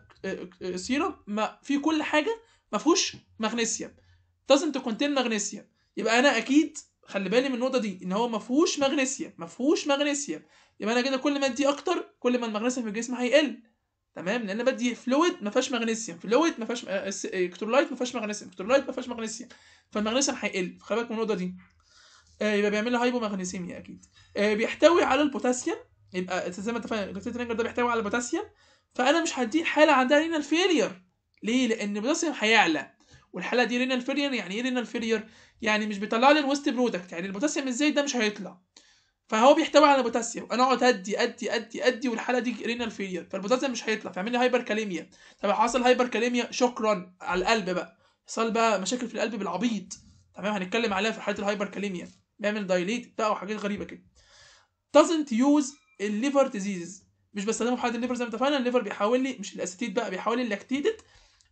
سيروم آه، آه، ما في كل حاجه ما فيهوش مغنيسيوم doesn't contain مغنيسيوم يبقى انا اكيد خلي بالي من النقطه دي ان هو ما فيهوش مغنيسيوم ما فيهوش مغنيسيوم يبقى انا كده كل ما ادي اكتر كل ما المغنيسيوم في الجسم هيقل تمام لان انا بدي فلويد ما فيهاش مغنيسيوم فلويد ما فيهاش الكترولايت آه، آه، ما فيهاش مغنيسيوم الكترولايت ما فيهاش مغنيسيوم فالمغنيسيوم هيقل خلي بالك من النقطه دي آه، يبقى بيعمل لها هايبومغنيسيميا اكيد بيحتوي على البوتاسيوم يبقى زي ما اتفقنا فاهم رينجر ده بيحتوي على البوتاسيوم فانا مش هديه حاله عندها رينال فيلير ليه لان البوتاسيوم هيعلى والحاله دي رينال فيلير يعني ايه رينال فيلير يعني مش بيطلع لي الويست برودكت يعني البوتاسيوم الزايد ده مش هيطلع فهو بيحتوي على بوتاسيوم انا اقعد ادي ادي ادي ادي والحاله دي رينال فيلير فالبوتاسيوم مش هيطلع فيعمل لي هايبر كاليميا طب حصل هايبر كاليميا شكرا على القلب بقى حصل بقى مشاكل في القلب بالعبيط تمام هنتكلم عليها في حاله الهايبر كاليميا بيعمل دايليت بقى وحاجات غريبه كده doesn't use الليفر ديزيزز مش بستخدمه في حاله الليفر زي ما اتفقنا الليفر بيحاول لي مش الاسيتيد بقى بيحول لي اللاكتيدت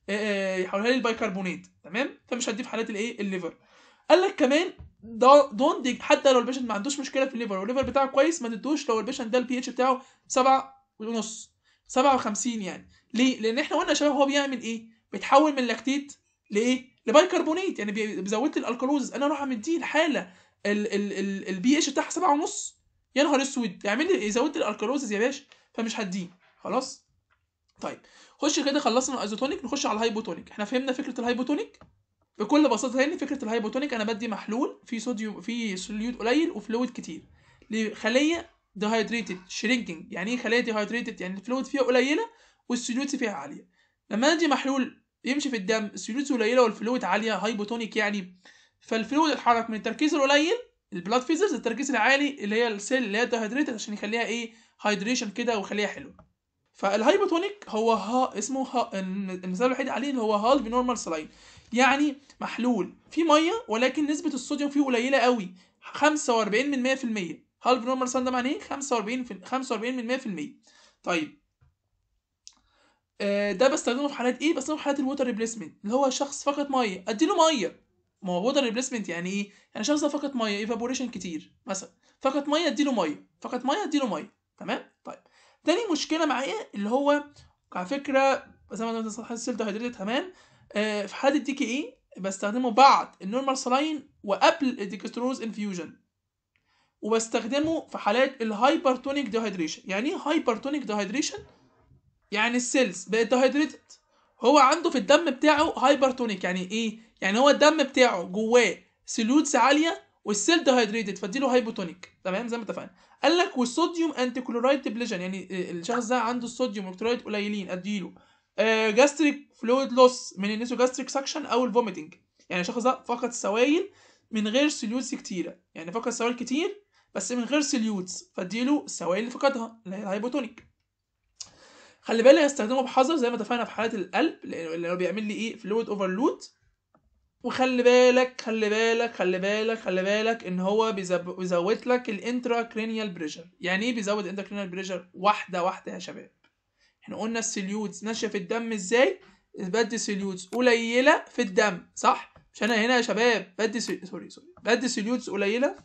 آه، آه، يحولها لي البايكربونات تمام فمش هديه في حالات الايه الليفر قال لك كمان دونت حتى لو البيشن ما عندوش مشكله في الليفر والليفر بتاعه كويس ما تدوش لو البيشن ده البي اتش بتاعه 7 ونص 57 يعني ليه؟ لان احنا قلنا يا شباب هو بيعمل ايه؟ بيتحول من لاكتيت لايه؟ لبيكربونات يعني بيزود لي الالكالوز انا اروح امديه لحاله البي اتش بتاعها 7 ونص يا نهار اسود يعمل لي يزود لي الالكالوز يا باشا فمش هديه خلاص؟ طيب خش كده خلصنا الايزوتونيك نخش على الهايبوتونيك احنا فهمنا فكره الهايبوتونيك بكل بساطه هنا فكره الهايبوتونيك انا بدي محلول فيه صوديوم فيه سوليوت قليل وفلويد كتير لخليه ديهايدريتد شرينكينج يعني ايه خليه ديهايدريتد يعني الفلويد فيها قليله والسوليوت فيها عاليه لما ادي محلول يمشي في الدم السوليوت قليله والفلويد عاليه هايبوتونيك يعني فالفلويد اتحرك من التركيز القليل البلاد فيزرز التركيز العالي اللي هي السيل اللي هي ديهايدريتد عشان يخليها ايه هايدريشن كده ويخليها حلوه فالهايبوتونيك هو ها اسمه ها المثال الوحيد عليه اللي هو هالف نورمال سلاين يعني محلول فيه ميه ولكن نسبه الصوديوم فيه قليله قوي 45 من 100% هالف نورمال سان ده معناه ايه 45 في 45 من 100% طيب آه، ده بستخدمه في حالات ايه بستخدمه في حالات الووتر ريبليسمنت اللي هو شخص فقط ميه اديله ميه ما هو ووتر ريبليسمنت يعني ايه يعني شخص ده فقط ميه ايفابوريشن كتير مثلا فقط ميه اديله ميه فقط ميه اديله ميه تمام طيب تاني مشكله معايا اللي هو على فكره زي ما انا حسيت هيدريت تمام آه، في حاله الدي كي اي بستخدمه بعد النورمال سلاين وقبل الديكستروز انفيوجن وبستخدمه في حالات الهايبرتونيك ديهايدريشن يعني ايه هايبرتونيك ديهايدريشن يعني السيلز بقت ديهايدريتد هو عنده في الدم بتاعه هايبرتونيك يعني ايه يعني هو الدم بتاعه جواه سلودز عاليه والسيل ديهايدريتد فاديله هايبوتونيك تمام زي ما اتفقنا قال لك والصوديوم انتي كلورايد ديبليجن يعني آه، الشخص ده عنده الصوديوم والكلورايد قليلين اديله جاستريك فلويد لوس من جاستريك سكشن او الفوميتنج يعني الشخص ده فقد سوائل من غير سليوتس كتيره يعني فقد سوائل كتير بس من غير سليوتس فاديله السوائل اللي فقدها اللي هي الهايبوتونيك خلي بالك استخدمه بحذر زي ما اتفقنا في حالات القلب لانه بيعمل لي ايه فلويد اوفرلود وخلي بالك خلي بالك خلي بالك خلي بالك ان هو بيزود لك الانترا كرينيال بريشر يعني ايه بيزود الانترا كرينيال بريشر واحده واحده يا شباب احنا قلنا السليودز ماشيه في الدم ازاي بدي سليودز قليله في الدم صح مش انا هنا يا شباب بدي سل... سوري سوري بدي سليودز قليله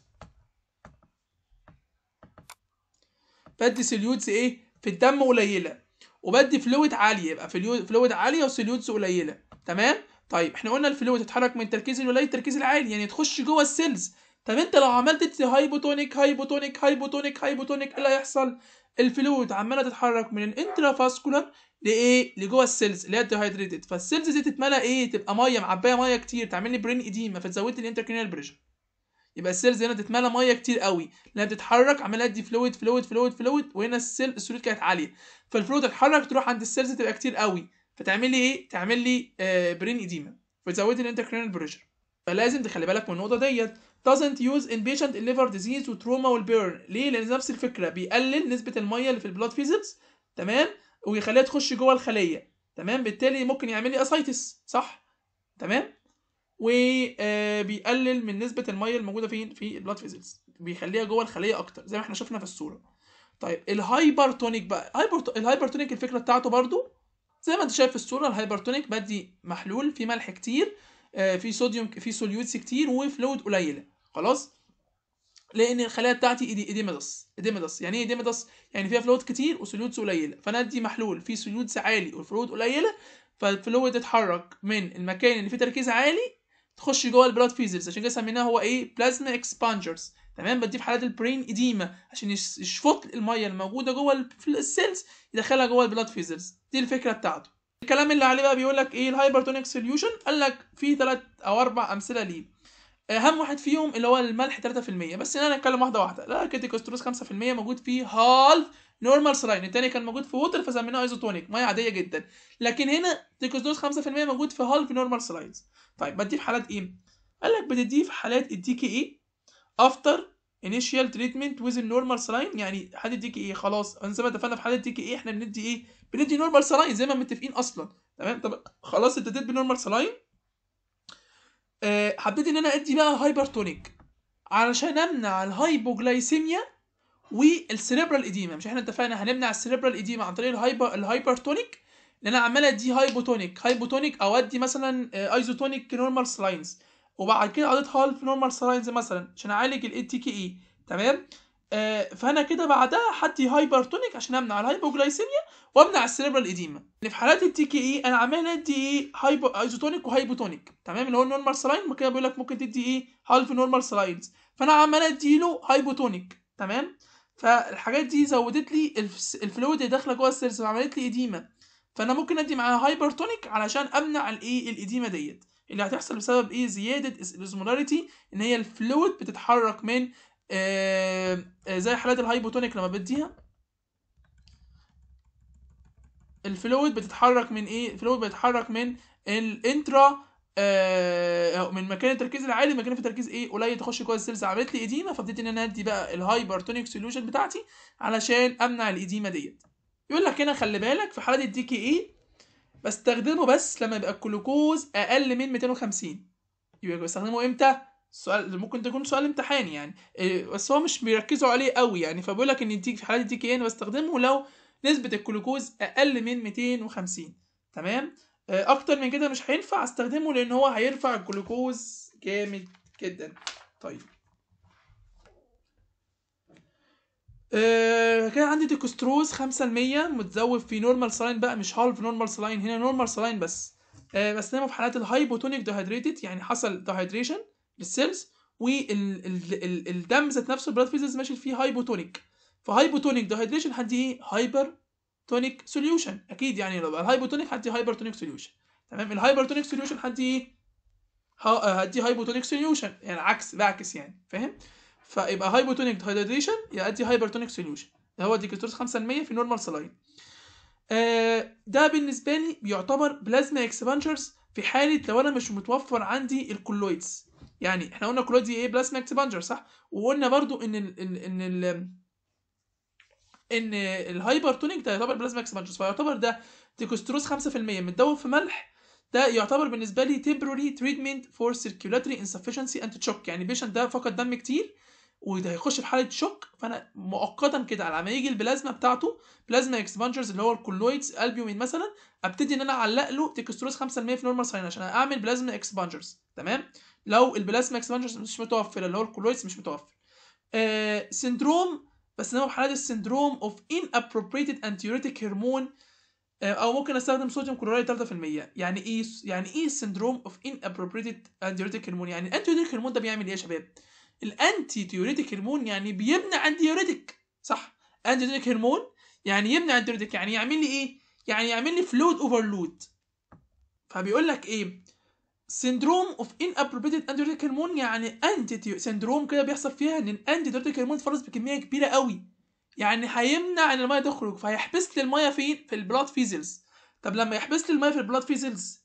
بدي سليودز ايه في الدم قليله وبدي فلويد عاليه يبقى فلويد عاليه وسليودز قليله تمام طيب احنا قلنا الفلويد تتحرك من التركيز الولاي للتركيز العالي يعني تخش جوه السيلز طب انت لو عملت هايبوتونيك هايبوتونيك هايبوتونيك هايبوتونيك ايه اللي هيحصل الفلويد عماله تتحرك من الانترافاسكولار لايه لجوه السيلز اللي هي الديهايدريتد فالسيلز دي تتملى ايه تبقى ميه معبيه ميه كتير تعمل لي برين اديما لي الانتركرينال بريشر يبقى السيلز هنا تتملى ميه كتير قوي لما بتتحرك عماله تدي فلويد فلويد فلويد فلويد وهنا السيل السوليد كانت عاليه فالفلويد تتحرك تروح عند السيلز تبقى كتير قوي فتعمل لي ايه تعمل لي آه برين اديما فتزود الانتركرينال بريشر فلازم تخلي بالك من النقطه ديت doesn't use in patient liver disease و trauma وال burn ليه لان نفس الفكره بيقلل نسبه الميه اللي في البلاد فيزلز تمام ويخليها تخش جوه الخليه تمام بالتالي ممكن يعمل لي اسايتس صح تمام وبيقلل آه، من نسبه الميه الموجوده فين في البلاد فيزلز بيخليها جوه الخليه اكتر زي ما احنا شفنا في الصوره طيب الهايبرتونيك بقى هايبرت... الهايبرتونيك الفكره بتاعته برضو زي ما انت شايف في الصوره الهايبرتونيك بدي محلول فيه ملح كتير آه، في صوديوم في سوليوتس كتير وفلويد قليله خلاص لان الخلايا بتاعتي إيدي ايديمدس ايديمدس يعني ايه ايديمدس يعني فيها فلويد كتير وسوليوتس قليله فانا ادي محلول فيه سوليوتس عالي والفلويد قليله فالفلويد اتحرك من المكان اللي فيه تركيز عالي تخش جوه البلاد فيزلز عشان كده سميناها هو ايه بلازما اكسبانجرز تمام بديه في حالات البرين إديمة عشان يشفط الميه الموجوده جوه السيلز يدخلها جوه البلاد فيزلز دي الفكره بتاعته الكلام اللي عليه بقى بيقول لك ايه الهايبرتونيك سوليوشن قال لك في ثلاث او اربع امثله ليه آه، اهم واحد فيهم اللي هو الملح 3% بس هنا هنتكلم واحده واحده لا كيتيكوستروس 5% موجود في هالف نورمال سلاين الثاني كان موجود في ووتر فسميناه ايزوتونيك ميه عاديه جدا لكن هنا تيكوستروس 5% موجود في هالف نورمال سلاينز طيب بديه في حالات ايه قال لك بتديه في حالات الدي كي اي افتر initial treatment with normal saline يعني هنديك ايه خلاص زي ما اتفقنا في هنديك ايه احنا بندي ايه بندي نورمال saline زي ما متفقين اصلا تمام طب خلاص ابتديت بنورمال سلاين أه هبتدي ان انا ادي بقى هايبرتونيك علشان امنع الهايبوجلايسيميا والسيريبرال اديما مش احنا اتفقنا هنمنع السيريبرال اديما عن طريق الهايبر الهايبرتونيك ان انا عمال ادي هايبوتونيك هايبوتونيك او ادي مثلا ايزوتونيك نورمال سلاينز وبعد كده هالف نورمال سلاينز مثلا عشان اعالج الاي تي كي اي تمام آه فانا كده بعدها هدي هايبرتونيك عشان امنع الهايبوجلايسيميا وامنع السيريبرال يعني ايديما في حالات التي كي اي انا عمال ادي ايه هايبو ايزوتونيك وهايبوتونيك تمام اللي هو النورمال سلاين كده بيقول لك ممكن تدي ايه هالف نورمال سلاينز فانا عمال له هايبوتونيك تمام فالحاجات دي زودت لي الفلويد اللي داخله جوه السيرس وعملت لي ايديما فانا ممكن ادي معاها هايبرتونيك علشان امنع الايه الايديما ديت اللي هتحصل بسبب ايه زياده الاسمولاريتي ان هي الفلويد بتتحرك من آه, آه، زي حالات الهايبوتونيك لما بديها الفلويد بتتحرك من ايه الفلويد بتتحرك من الانترا آه من مكان التركيز العالي مكان في التركيز ايه قليل تخش جوه السيلز عملت لي اديمه فابتديت ان انا ادي بقى الهايبرتونيك سوليوشن بتاعتي علشان امنع الاديمه ديت يقول لك هنا خلي بالك في حاله الدي كي اي بستخدمه بس لما يبقى الجلوكوز اقل من 250 يبقى بستخدمه امتى سؤال ممكن تكون سؤال امتحان يعني إيه، بس هو مش بيركزوا عليه قوي يعني فبيقول لك ان دي في حاله دي كي إيه ان بستخدمه لو نسبه الجلوكوز اقل من 250 تمام إيه، اكتر من كده مش هينفع استخدمه لان هو هيرفع الجلوكوز جامد جدا طيب أه كان عندي ديكستروز 5% متذوب في نورمال سلاين بقى مش هالف نورمال سلاين هنا نورمال سلاين بس أه بستخدمه في حالات الهايبوتونيك ديهايدريتد يعني حصل ديهايدريشن للسيلز والدم ذات نفسه البلاد فيزز ماشي فيه هايبوتونيك فهايبوتونيك ديهايدريشن هدي ايه هايبر تونيك سوليوشن اكيد يعني لو بقى الهايبوتونيك هدي هايبر تونيك سوليوشن تمام الهايبر تونيك سوليوشن هدي ايه هدي هايبوتونيك سوليوشن يعني عكس بعكس يعني فاهم آه فيبقى هايبوتونيك هيدريشن يؤدي هايبرتونيك سوليوشن ده هو ديكستروز 5% في نورمال سلاين آه ده بالنسبه لي بيعتبر بلازما اكسبانشرز في حاله لو انا مش متوفر عندي الكولويدز يعني احنا قلنا الكولويد دي ايه بلازما اكسبانجر صح وقلنا برضو ان الـ ان ان ال ان الهايبرتونيك ده يعتبر بلازما اكسبانجرز فيعتبر ده ديكستروز 5% متدوب في ملح ده يعتبر بالنسبه لي temporary treatment for circulatory insufficiency and shock يعني بيشنت ده فقد دم كتير وده هيخش في حاله شوك فانا مؤقتا كده على ما يجي البلازما بتاعته بلازما اكسبانجرز اللي هو الكولويدز البيومين مثلا ابتدي ان انا اعلق له تكستروز 5% في نورمال ساين عشان اعمل بلازما اكسبانجرز تمام لو البلازما اكسبانجرز مش متوفره اللي هو الكولويدز مش متوفر آه سندروم بس هو حالات السندروم اوف ان ابروبريتد انتيوريتيك هرمون او ممكن استخدم صوديوم كلورايد 3% يعني ايه يعني ايه سندروم اوف ان ابروبريتد انتيوريتيك هرمون يعني الانتيوريتيك هرمون ده بيعمل ايه يا شباب الانتي ديوريتيك هرمون يعني بيمنع الديوريتيك صح انتي ديوريتيك هرمون يعني يمنع الديوريتيك يعني يعمل لي ايه يعني يعمل لي فلود اوفرلود فبيقول لك ايه سيندروم اوف ان ابروبريتد اندوريتيك هرمون يعني انتي سيندروم كده بيحصل فيها ان الانتي ديوريتيك هرمون اتفرز بكميه كبيره قوي يعني هيمنع ان الميه تخرج فهيحبس لي الميه فين في البلاد فيزلز طب لما يحبس لي الميه في البلاد فيزلز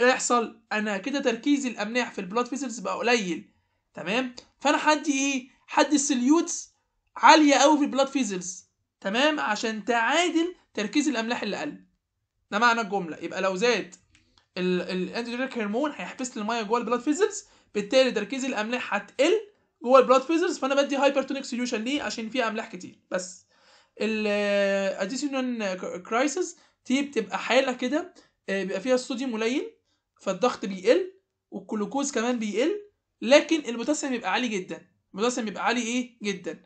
ايه يحصل انا كده تركيزي الاملاح في البلاد فيزلز بقى قليل تمام فانا حدي ايه حدي السليوتس عاليه قوي في البلاد فيزلز تمام عشان تعادل تركيز الاملاح اللي قل ده معنى الجمله يبقى لو زاد الاندروجينيك هرمون هيحبس لي الميه جوه البلاد فيزلز بالتالي تركيز الاملاح هتقل جوه البلاد فيزلز فانا بدي هايبرتونيك سوليوشن ليه عشان فيه املاح كتير بس الاديسينون كرايسيس دي بتبقى حاله كده آه، بيبقى فيها الصوديوم قليل فالضغط بيقل والجلوكوز كمان بيقل لكن البوتاسيوم يبقى عالي جدا البوتاسيوم يبقى عالي ايه جدا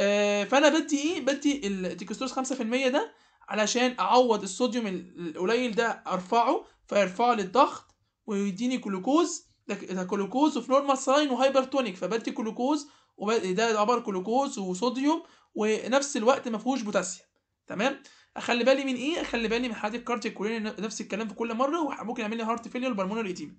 آه فانا بدي ايه بدي الديكستروز 5% ده علشان اعوض الصوديوم القليل ده ارفعه فيرفعه للضغط ويديني جلوكوز ده جلوكوز وفي نورمال ساين وهايبرتونيك فبدي جلوكوز وده عباره جلوكوز وصوديوم ونفس الوقت ما فيهوش بوتاسيوم تمام اخلي بالي من ايه اخلي بالي من حالات الكارتيكولين نفس الكلام في كل مره وممكن يعمل لي هارت فيلير بالمونر ايتيمي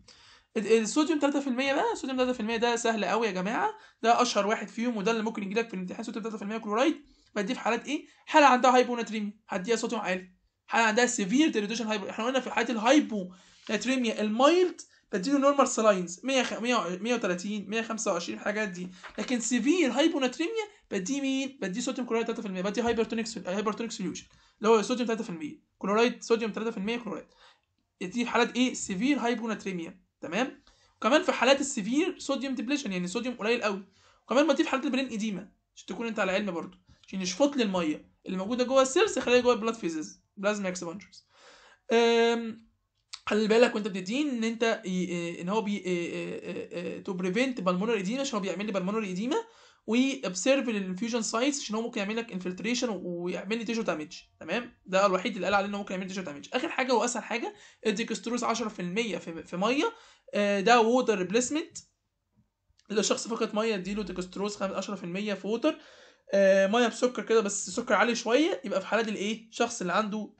الصوديوم 3% بقى الصوديوم 3% ده سهل قوي يا جماعه ده اشهر واحد فيهم وده اللي ممكن يجيلك في الامتحان صوديوم 3% كلورايد بديه في حالات ايه حاله عندها هايبوناتريميا هديها صوديوم عالي حاله عندها سيفير تريديشن هايبو احنا قلنا في حالات الهايبوناتريميا المايلد بديله نورمال سلاينز 130 125 الحاجات دي لكن سيفير هايبوناتريميا بديه مين بديه صوديوم كلورايد 3% بديه هايبرتونيك هايبرتونيك سوليوشن اللي هو صوديوم 3% كلورايد صوديوم 3% كلورايد دي في حالات ايه سيفير هايبوناتريميا تمام وكمان في حالات السيفير صوديوم ديبليشن يعني صوديوم قليل قوي وكمان في حالات البرين إديمة عشان تكون انت على علم برضو عشان يشفط لي الميه اللي موجوده جوه السيرس خليها جوه البلاد فيزز بلازما اكسبانشرز خلي بالك وانت بتدين ان انت آه، ان هو بي تو بريفنت بالمونر ايديما عشان هو بيعمل لي بالمونر ايديما وابسيرف للانفيوجن سايتس عشان هو ممكن يعمل لك انفلتريشن ويعمل لي تيشو دامج تمام ده الوحيد اللي قال عليه انه ممكن يعمل تيشو دامج اخر حاجه واسهل حاجه الديكستروز 10% في, في ميه آه، ده ووتر ريبليسمنت لو شخص فقد ميه اديله ديكستروز 10% في ووتر آه، ميه بسكر كده بس سكر عالي شويه يبقى في حالات الايه الشخص اللي عنده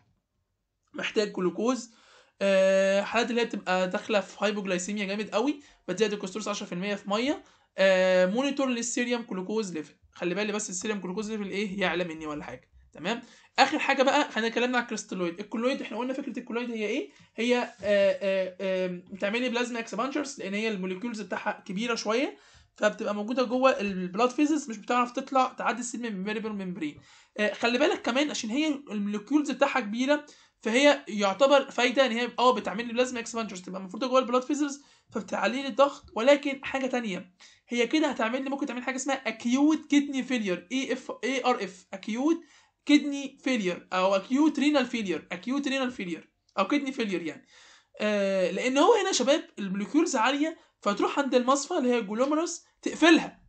محتاج جلوكوز آه، حالات اللي هي بتبقى داخله في هايبوجلايسيميا جامد قوي بديها ديكستروز 10% في ميه آه، مونيتور للسيريوم جلوكوز ليفل خلي بالي بس السيريوم جلوكوز ليفل ايه يعلى مني ولا حاجه تمام اخر حاجه بقى احنا اتكلمنا على الكريستالويد الكولويد احنا قلنا فكره الكولويد هي ايه هي آه، آه، بتعمل لي بلازما اكسبانشرز لان هي الموليكيولز بتاعها كبيره شويه فبتبقى موجوده جوه البلاد فيزز مش بتعرف تطلع تعدي السيل ميمبرين خلي بالك كمان عشان هي الموليكيولز بتاعها كبيره فهي يعتبر فايده ان هي اه بتعمل لي بلازما اكسبانشرز تبقى المفروض جوه البلاد فيزز فبتعلي الضغط ولكن حاجه ثانيه هي كده هتعمل لي ممكن تعمل حاجه اسمها اكيوت كدني فيلير اي اف اي ار اف اكيوت كدني فيلير او اكيوت رينال فيلير اكيوت رينال فيلير او كدني فيلير يعني آه لان هو هنا يا شباب الموليكيولز عاليه فتروح عند المصفى اللي هي الجلوميروس تقفلها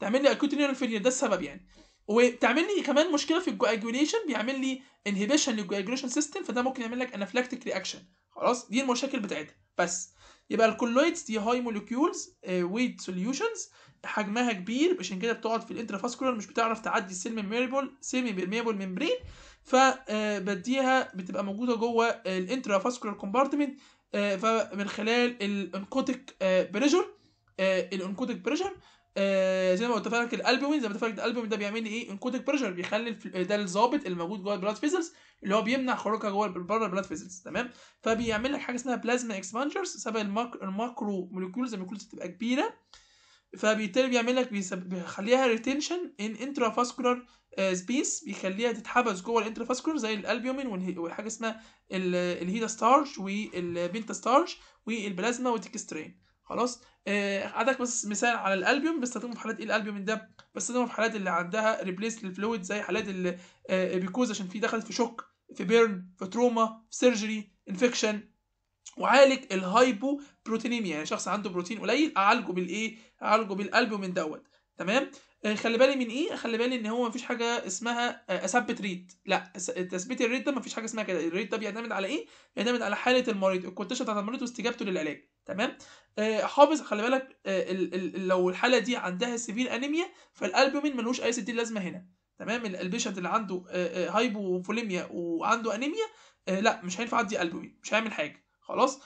تعمل لي اكيوت رينال فيلير ده السبب يعني وتعمل لي كمان مشكله في الجواجوليشن بيعمل لي انهبيشن للجواجوليشن سيستم فده ممكن يعمل لك انافلاكتيك رياكشن خلاص دي المشاكل بتاعتها بس يبقى الكولويدز دي هاي مولكيولز ويت سوليوشنز حجمها كبير عشان كده بتقعد في الانترافاسكولار مش بتعرف تعدي السلم الميربل سيمي بيرميبل ميمبرين فبديها بتبقى موجوده جوه الانترافاسكولار كومبارتمنت آه، فمن خلال الانكوتيك بريجر الانكوتيك بريجر آه، زي ما قلت لك الالبومين زي ما قلت لك الالبومين ده بيعمل لي ايه انكوتك بريشر بيخلي آه، ده الظابط الموجود جوه البلاد فيزلز اللي هو بيمنع خروجها جوه بره البلاد فيزلز تمام فبيعمل لك حاجه اسمها بلازما اكسبانجرز سبب الماكرو موليكيولز الموليكيولز بتبقى كبيره فبالتالي بيعمل لك بيخليها ريتنشن ان فاسكولار سبيس بيخليها تتحبس جوه فاسكولار زي الالبيومين وحاجه اسمها الهيدا ستارج والبنتا ستارج والبلازما والتكسترين خلاص عندك آه، بس مثال على الالبيوم بيستخدموا في حالات ايه الالبيوم ده بيستخدموا في حالات اللي عندها ريبليس للفلويد زي حالات آه، البيكوز عشان في دخلت في شوك في بيرن في تروما في سيرجري انفكشن وعالج الهايبو بروتينيميا يعني شخص عنده بروتين قليل اعالجه بالايه اعالجه بالالبومين دوت تمام آه، خلي بالي من ايه خلي بالي ان هو مفيش حاجه اسمها اثبت آه، ريت لا تثبيت الريت ده مفيش حاجه اسمها كده الريت ده بيعتمد على ايه بيعتمد على حاله المريض الكوتيشن بتاعت المريض واستجابته للعلاج تمام آه، حافظ خلي بالك لو الحاله دي عندها سيفير انيميا فالالبومين ملوش اي 60 لازمه هنا تمام البيشنت اللي عنده هايبو هايبوفوليميا وعنده انيميا لا مش هينفع ادي البومين مش هيعمل حاجه خلاص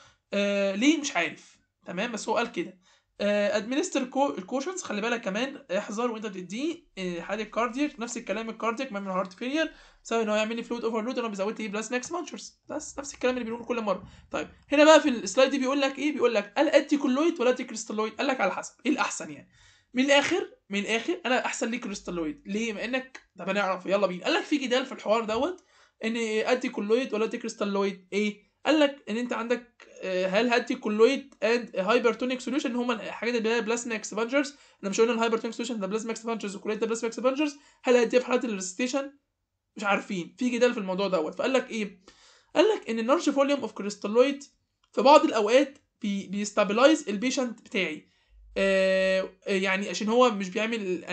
ليه مش عارف تمام بس هو قال كده ادمنستر آه، الكوشنز خلي بالك كمان احذر وانت بتديه آه، حاله كاردياك نفس الكلام ما من هارت فيلير بسبب ان هو يعمل لي فلويد لود انا بزود لي بلاس ماكس مانشرز بس نفس الكلام اللي بنقوله كل مره طيب هنا بقى في السلايد دي بيقول لك ايه بيقول لك الاتي كلويد ولا كريستالويد قال لك على حسب ايه الاحسن يعني من الاخر من الاخر انا احسن لي كريستالويد ليه ما انك طب هنعرف يلا بينا قال لك في جدال في الحوار دوت ان ادي كلويد ولا كريستالويد ايه قال لك ان انت عندك هل هدي كلويد اند هايبرتونيك سوليوشن هما الحاجات اللي بلازما اكسبانجرز احنا مش قلنا الهايبرتونيك سوليوشن ده بلازما اكسبانجرز والكلويد ده بلازما اكسبانجرز هل هاتي في حاله الريستيشن مش عارفين في جدال في الموضوع دوت فقال لك ايه قال لك ان النارش فوليوم اوف كريستالويد في بعض الاوقات بي بيستابلايز البيشنت بتاعي آه، يعني عشان هو مش بيعمل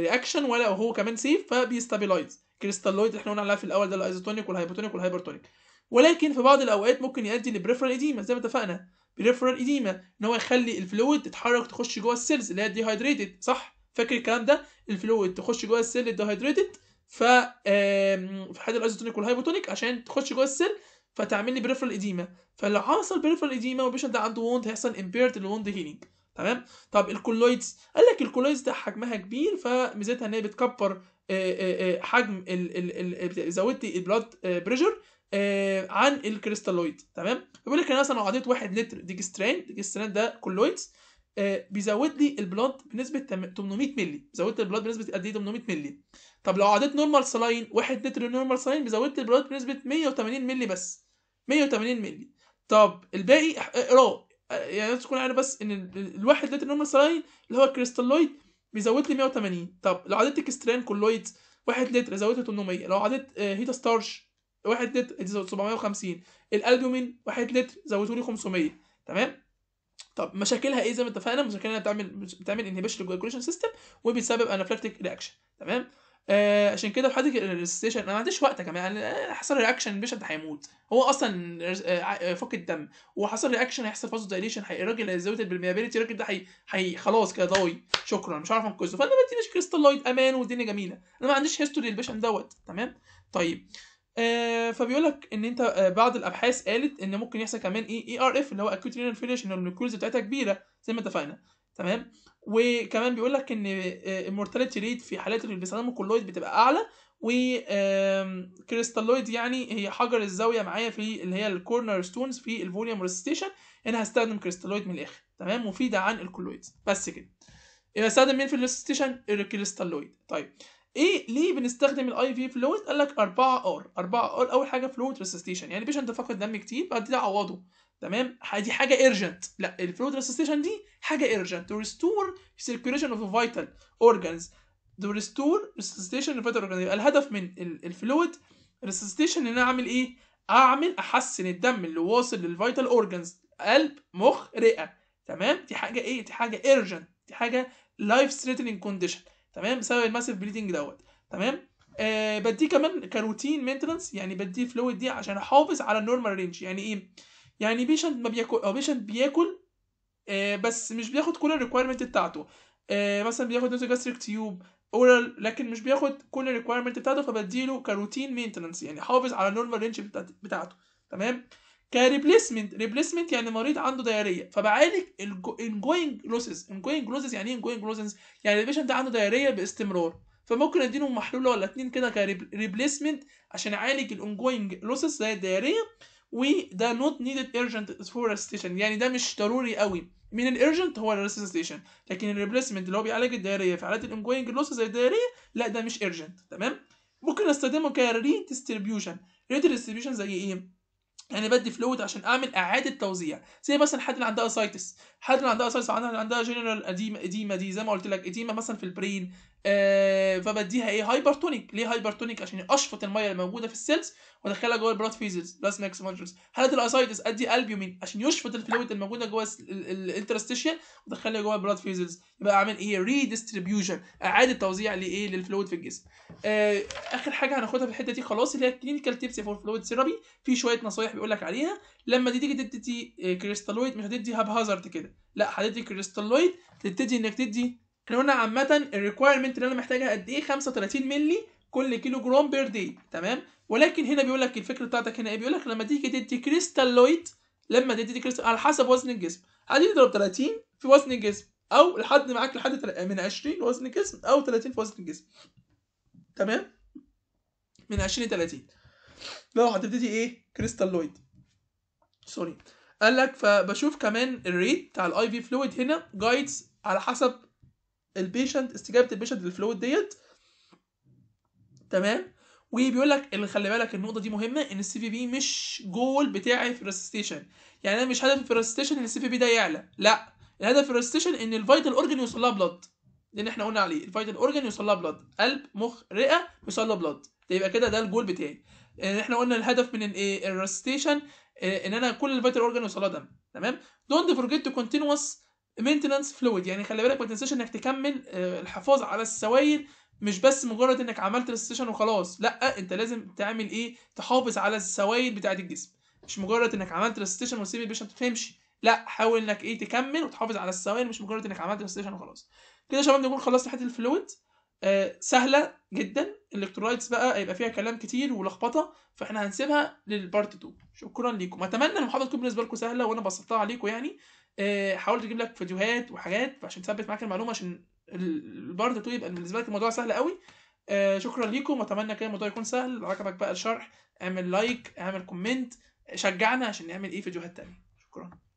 رياكشن ولا هو كمان سيف فبيستابلايز كريستالويد اللي احنا قلنا عليها في الاول ده الايزوتونيك والهايبوتونيك والهايبرتونيك ولكن في بعض الاوقات ممكن يؤدي لبريفرال ايديما زي ما اتفقنا بريفرال ايديما ان هو يخلي الفلويد تتحرك تخش جوه السيلز اللي هي ديهايدريتد صح فاكر الكلام ده الفلويد تخش جوه السيل الديهايدريتد ف في حاله الايزوتونيك والهايبوتونيك عشان تخش جوه السيل فتعمل لي بريفرال ايديما فلو حصل بريفرال ايديما والبيشنت ده عنده ووند هيحصل امبيرد الووند هيلينج تمام طب الكولويدز قال لك الكولويدز ده حجمها كبير فميزتها ان هي بتكبر آه، آه، آه، حجم زودت البلاد بريشر آه عن الكريستالويد تمام بيقول لك انا مثلا لو عديت 1 لتر ديجسترين ديجسترين ده كولويدز آه بيزود لي البلاد بنسبه 800 مللي إيه؟ بيزود لي البلاد بنسبه قد ايه 800 مللي طب لو عديت نورمال سلاين 1 لتر نورمال سلاين بيزود لي البلاد بنسبه 180 مللي بس 180 مللي طب الباقي اقراه آه، آه، يعني تكون عارف بس ان الواحد لتر نورمال سلاين اللي هو الكريستالويد بيزود لي 180 طب لو عديت اكسترين كولويدز 1 لتر زودت 800 لو عديت هيتا ستارش 1 لتر 750 الالبومين 1 لتر زودوا لي 500 تمام طب مشاكلها ايه زي ما اتفقنا مشاكلها بتعمل بتعمل انهبيشن للجلوكوجين سيستم وبتسبب انافلكتيك رياكشن تمام آه عشان كده في حاله الريستيشن انا ما عنديش وقت يا جماعه يعني، آه، حصل رياكشن البيشنت هيموت هو اصلا آه، آه، فك الدم وحصل رياكشن هيحصل فازو دايليشن الراجل هيزود البرميابيلتي الراجل ده هي خلاص كده ضاوي شكرا مش هعرف انقذه فانا ما كريستال لايت امان والدنيا جميله انا ما عنديش هيستوري للبيشنت دوت تمام طيب آه، فبيقول لك ان انت آه، بعض الابحاث قالت ان ممكن يحصل كمان ايه اي ار اف اللي هو اكيوت رينال فيلش ان النيكولز بتاعتها كبيره زي ما اتفقنا تمام وكمان بيقول لك ان المورتاليتي آه، ريت في حالات الانفصام كلويد بتبقى اعلى وكريستالويد يعني هي حجر الزاويه معايا في اللي هي الكورنر ستونز في الفوليوم ريستيشن انا هستخدم كريستالويد من الاخر تمام مفيده عن الكولويد بس كده يبقى استخدم مين في الريستيشن الكريستالويد طيب ايه ليه بنستخدم الاي في فلويد قال لك 4 ار 4 ار اول حاجه فلويد ريسستيشن يعني البيشنت ده فقد دم كتير بعد كده عوضه تمام دي حاجه ايرجنت لا الفلويد ريسستيشن دي حاجه ايرجنت تو ريستور سيركيوليشن اوف فايتال اورجانز تو ريستور ريسستيشن اوف فايتال اورجانز الهدف من الفلويد ريسستيشن ان انا اعمل ايه اعمل احسن الدم اللي واصل للفيتال اورجانز قلب مخ رئه تمام دي حاجه ايه دي حاجه ايرجنت دي حاجه لايف ثريتنينج كونديشن تمام بسبب الماسيف بليدنج دوت تمام آه بديه كمان كروتين مينتنس يعني بديه فلويد دي عشان احافظ على النورمال رينج يعني ايه يعني بيشنت ما بياكل او بيشنت بياكل آه بس مش بياخد كل الريكويرمنت بتاعته آه مثلا بياخد نوتو جاستريك تيوب اورال لكن مش بياخد كل الريكويرمنت بتاعته فبديله كروتين مينتنس يعني حافظ على النورمال رينج بتاعته تمام كريبليسمنت ريبليسمنت يعني مريض عنده دياريه فبعالج الانجوينج لوسز انجوينج لوسز يعني ايه انجوينج لوسز يعني البيشنت ده عنده دياريه باستمرار فممكن اديله محلول ولا اتنين كده كريبليسمنت عشان اعالج الانجوينج لوسز زي الدياريه وده نوت نيدد ايرجنت فور ستيشن يعني ده مش ضروري قوي من الايرجنت هو الريسيستيشن لكن الريبليسمنت اللي هو بيعالج الدائريه في حالات الانجوينج لوس زي الدائريه لا ده مش ايرجنت تمام ممكن استخدمه كريديستريبيوشن ريديستريبيوشن زي ايه يعني بدي فلويد عشان اعمل اعاده توزيع زي مثلا حد اللي عندها اسايتس حد اللي عندها اسايتس عندها عندها جنرال قديمه دي زي ما قلت لك قديمه مثلا في البرين آه، فبديها ايه هايبرتونيك ليه هايبرتونيك عشان اشفط الميه اللي موجوده في السيلز وادخلها جوه البلاد فيزلز بلاس ماكس مانجرز حاله الاسايتس ادي البيومين عشان يشفط الفلويد الموجوده جوه الانترستيشيال وادخلها جوه البلاد فيزلز يبقى اعمل ايه ريديستريبيوشن اعاده توزيع لايه للفلويد في الجسم آه، اخر حاجه هناخدها في الحته دي خلاص اللي هي الكلينيكال تيبس فور فلويد ثيرابي في شويه نصايح بيقول لك عليها لما تيجي تدي كريستالويد آه، مش هتدي هاب هازارد كده لا هتدي كريستالويد تبتدي انك تدي احنا قلنا عامه الريكوايرمنت اللي انا محتاجها قد ايه 35 مللي كل كيلو جرام بير دي تمام ولكن هنا بيقول لك الفكره بتاعتك هنا ايه بيقول لك لما تيجي تدي كريستالويد لما تدي كريستال على حسب وزن الجسم تضرب 30 في وزن الجسم او لحد معاك لحد من 20 وزن الجسم او 30 في وزن الجسم تمام من 20 ل 30 لو هتبتدي ايه كريستالويد سوري قال لك فبشوف كمان الريت بتاع الاي في فلويد هنا جايدز على حسب البيشنت استجابه البيشنت للفلويد ديت تمام وبيقول لك اللي خلي بالك النقطه دي مهمه ان السي في بي مش جول بتاعي في الريستيشن يعني انا مش هدفي في الريستيشن ان السي في بي ده يعلى لا الهدف في الريستيشن ان الفيتال اورجن يوصل لها بلاد لان احنا قلنا عليه الفيتال اورجن يوصل لها بلاد قلب مخ رئه يوصل لها بلاد يبقى كده ده الجول بتاعي يعني احنا قلنا الهدف من الايه الريستيشن ان انا كل الفيتال اورجن يوصل لها دم تمام دونت فورجيت تو كونتينوس مينتنانس فلويد يعني خلي بالك ما تنساش انك تكمل آه، الحفاظ على السوائل مش بس مجرد انك عملت ريستيشن وخلاص لا انت لازم تعمل ايه تحافظ على السوائل بتاعه الجسم مش مجرد انك عملت ريستيشن وتسيب البيشن تمشي لا حاول انك ايه تكمل وتحافظ على السوائل مش مجرد انك عملت ريستيشن وخلاص كده يا شباب نكون خلصنا حته الفلويد آه سهله جدا الالكترولايتس بقى هيبقى فيها كلام كتير ولخبطه فاحنا هنسيبها للبارت 2 شكرا لكم اتمنى المحاضره تكون بالنسبه لكم سهله وانا بسطتها عليكم يعني آه، حاولت اجيب لك فيديوهات وحاجات عشان تثبت معاك المعلومه عشان البارت 2 يبقى بالنسبه لك الموضوع سهل قوي آه، شكرا ليكم واتمنى كده الموضوع يكون سهل عجبك بقى الشرح اعمل لايك اعمل كومنت شجعنا عشان نعمل ايه فيديوهات تانية شكرا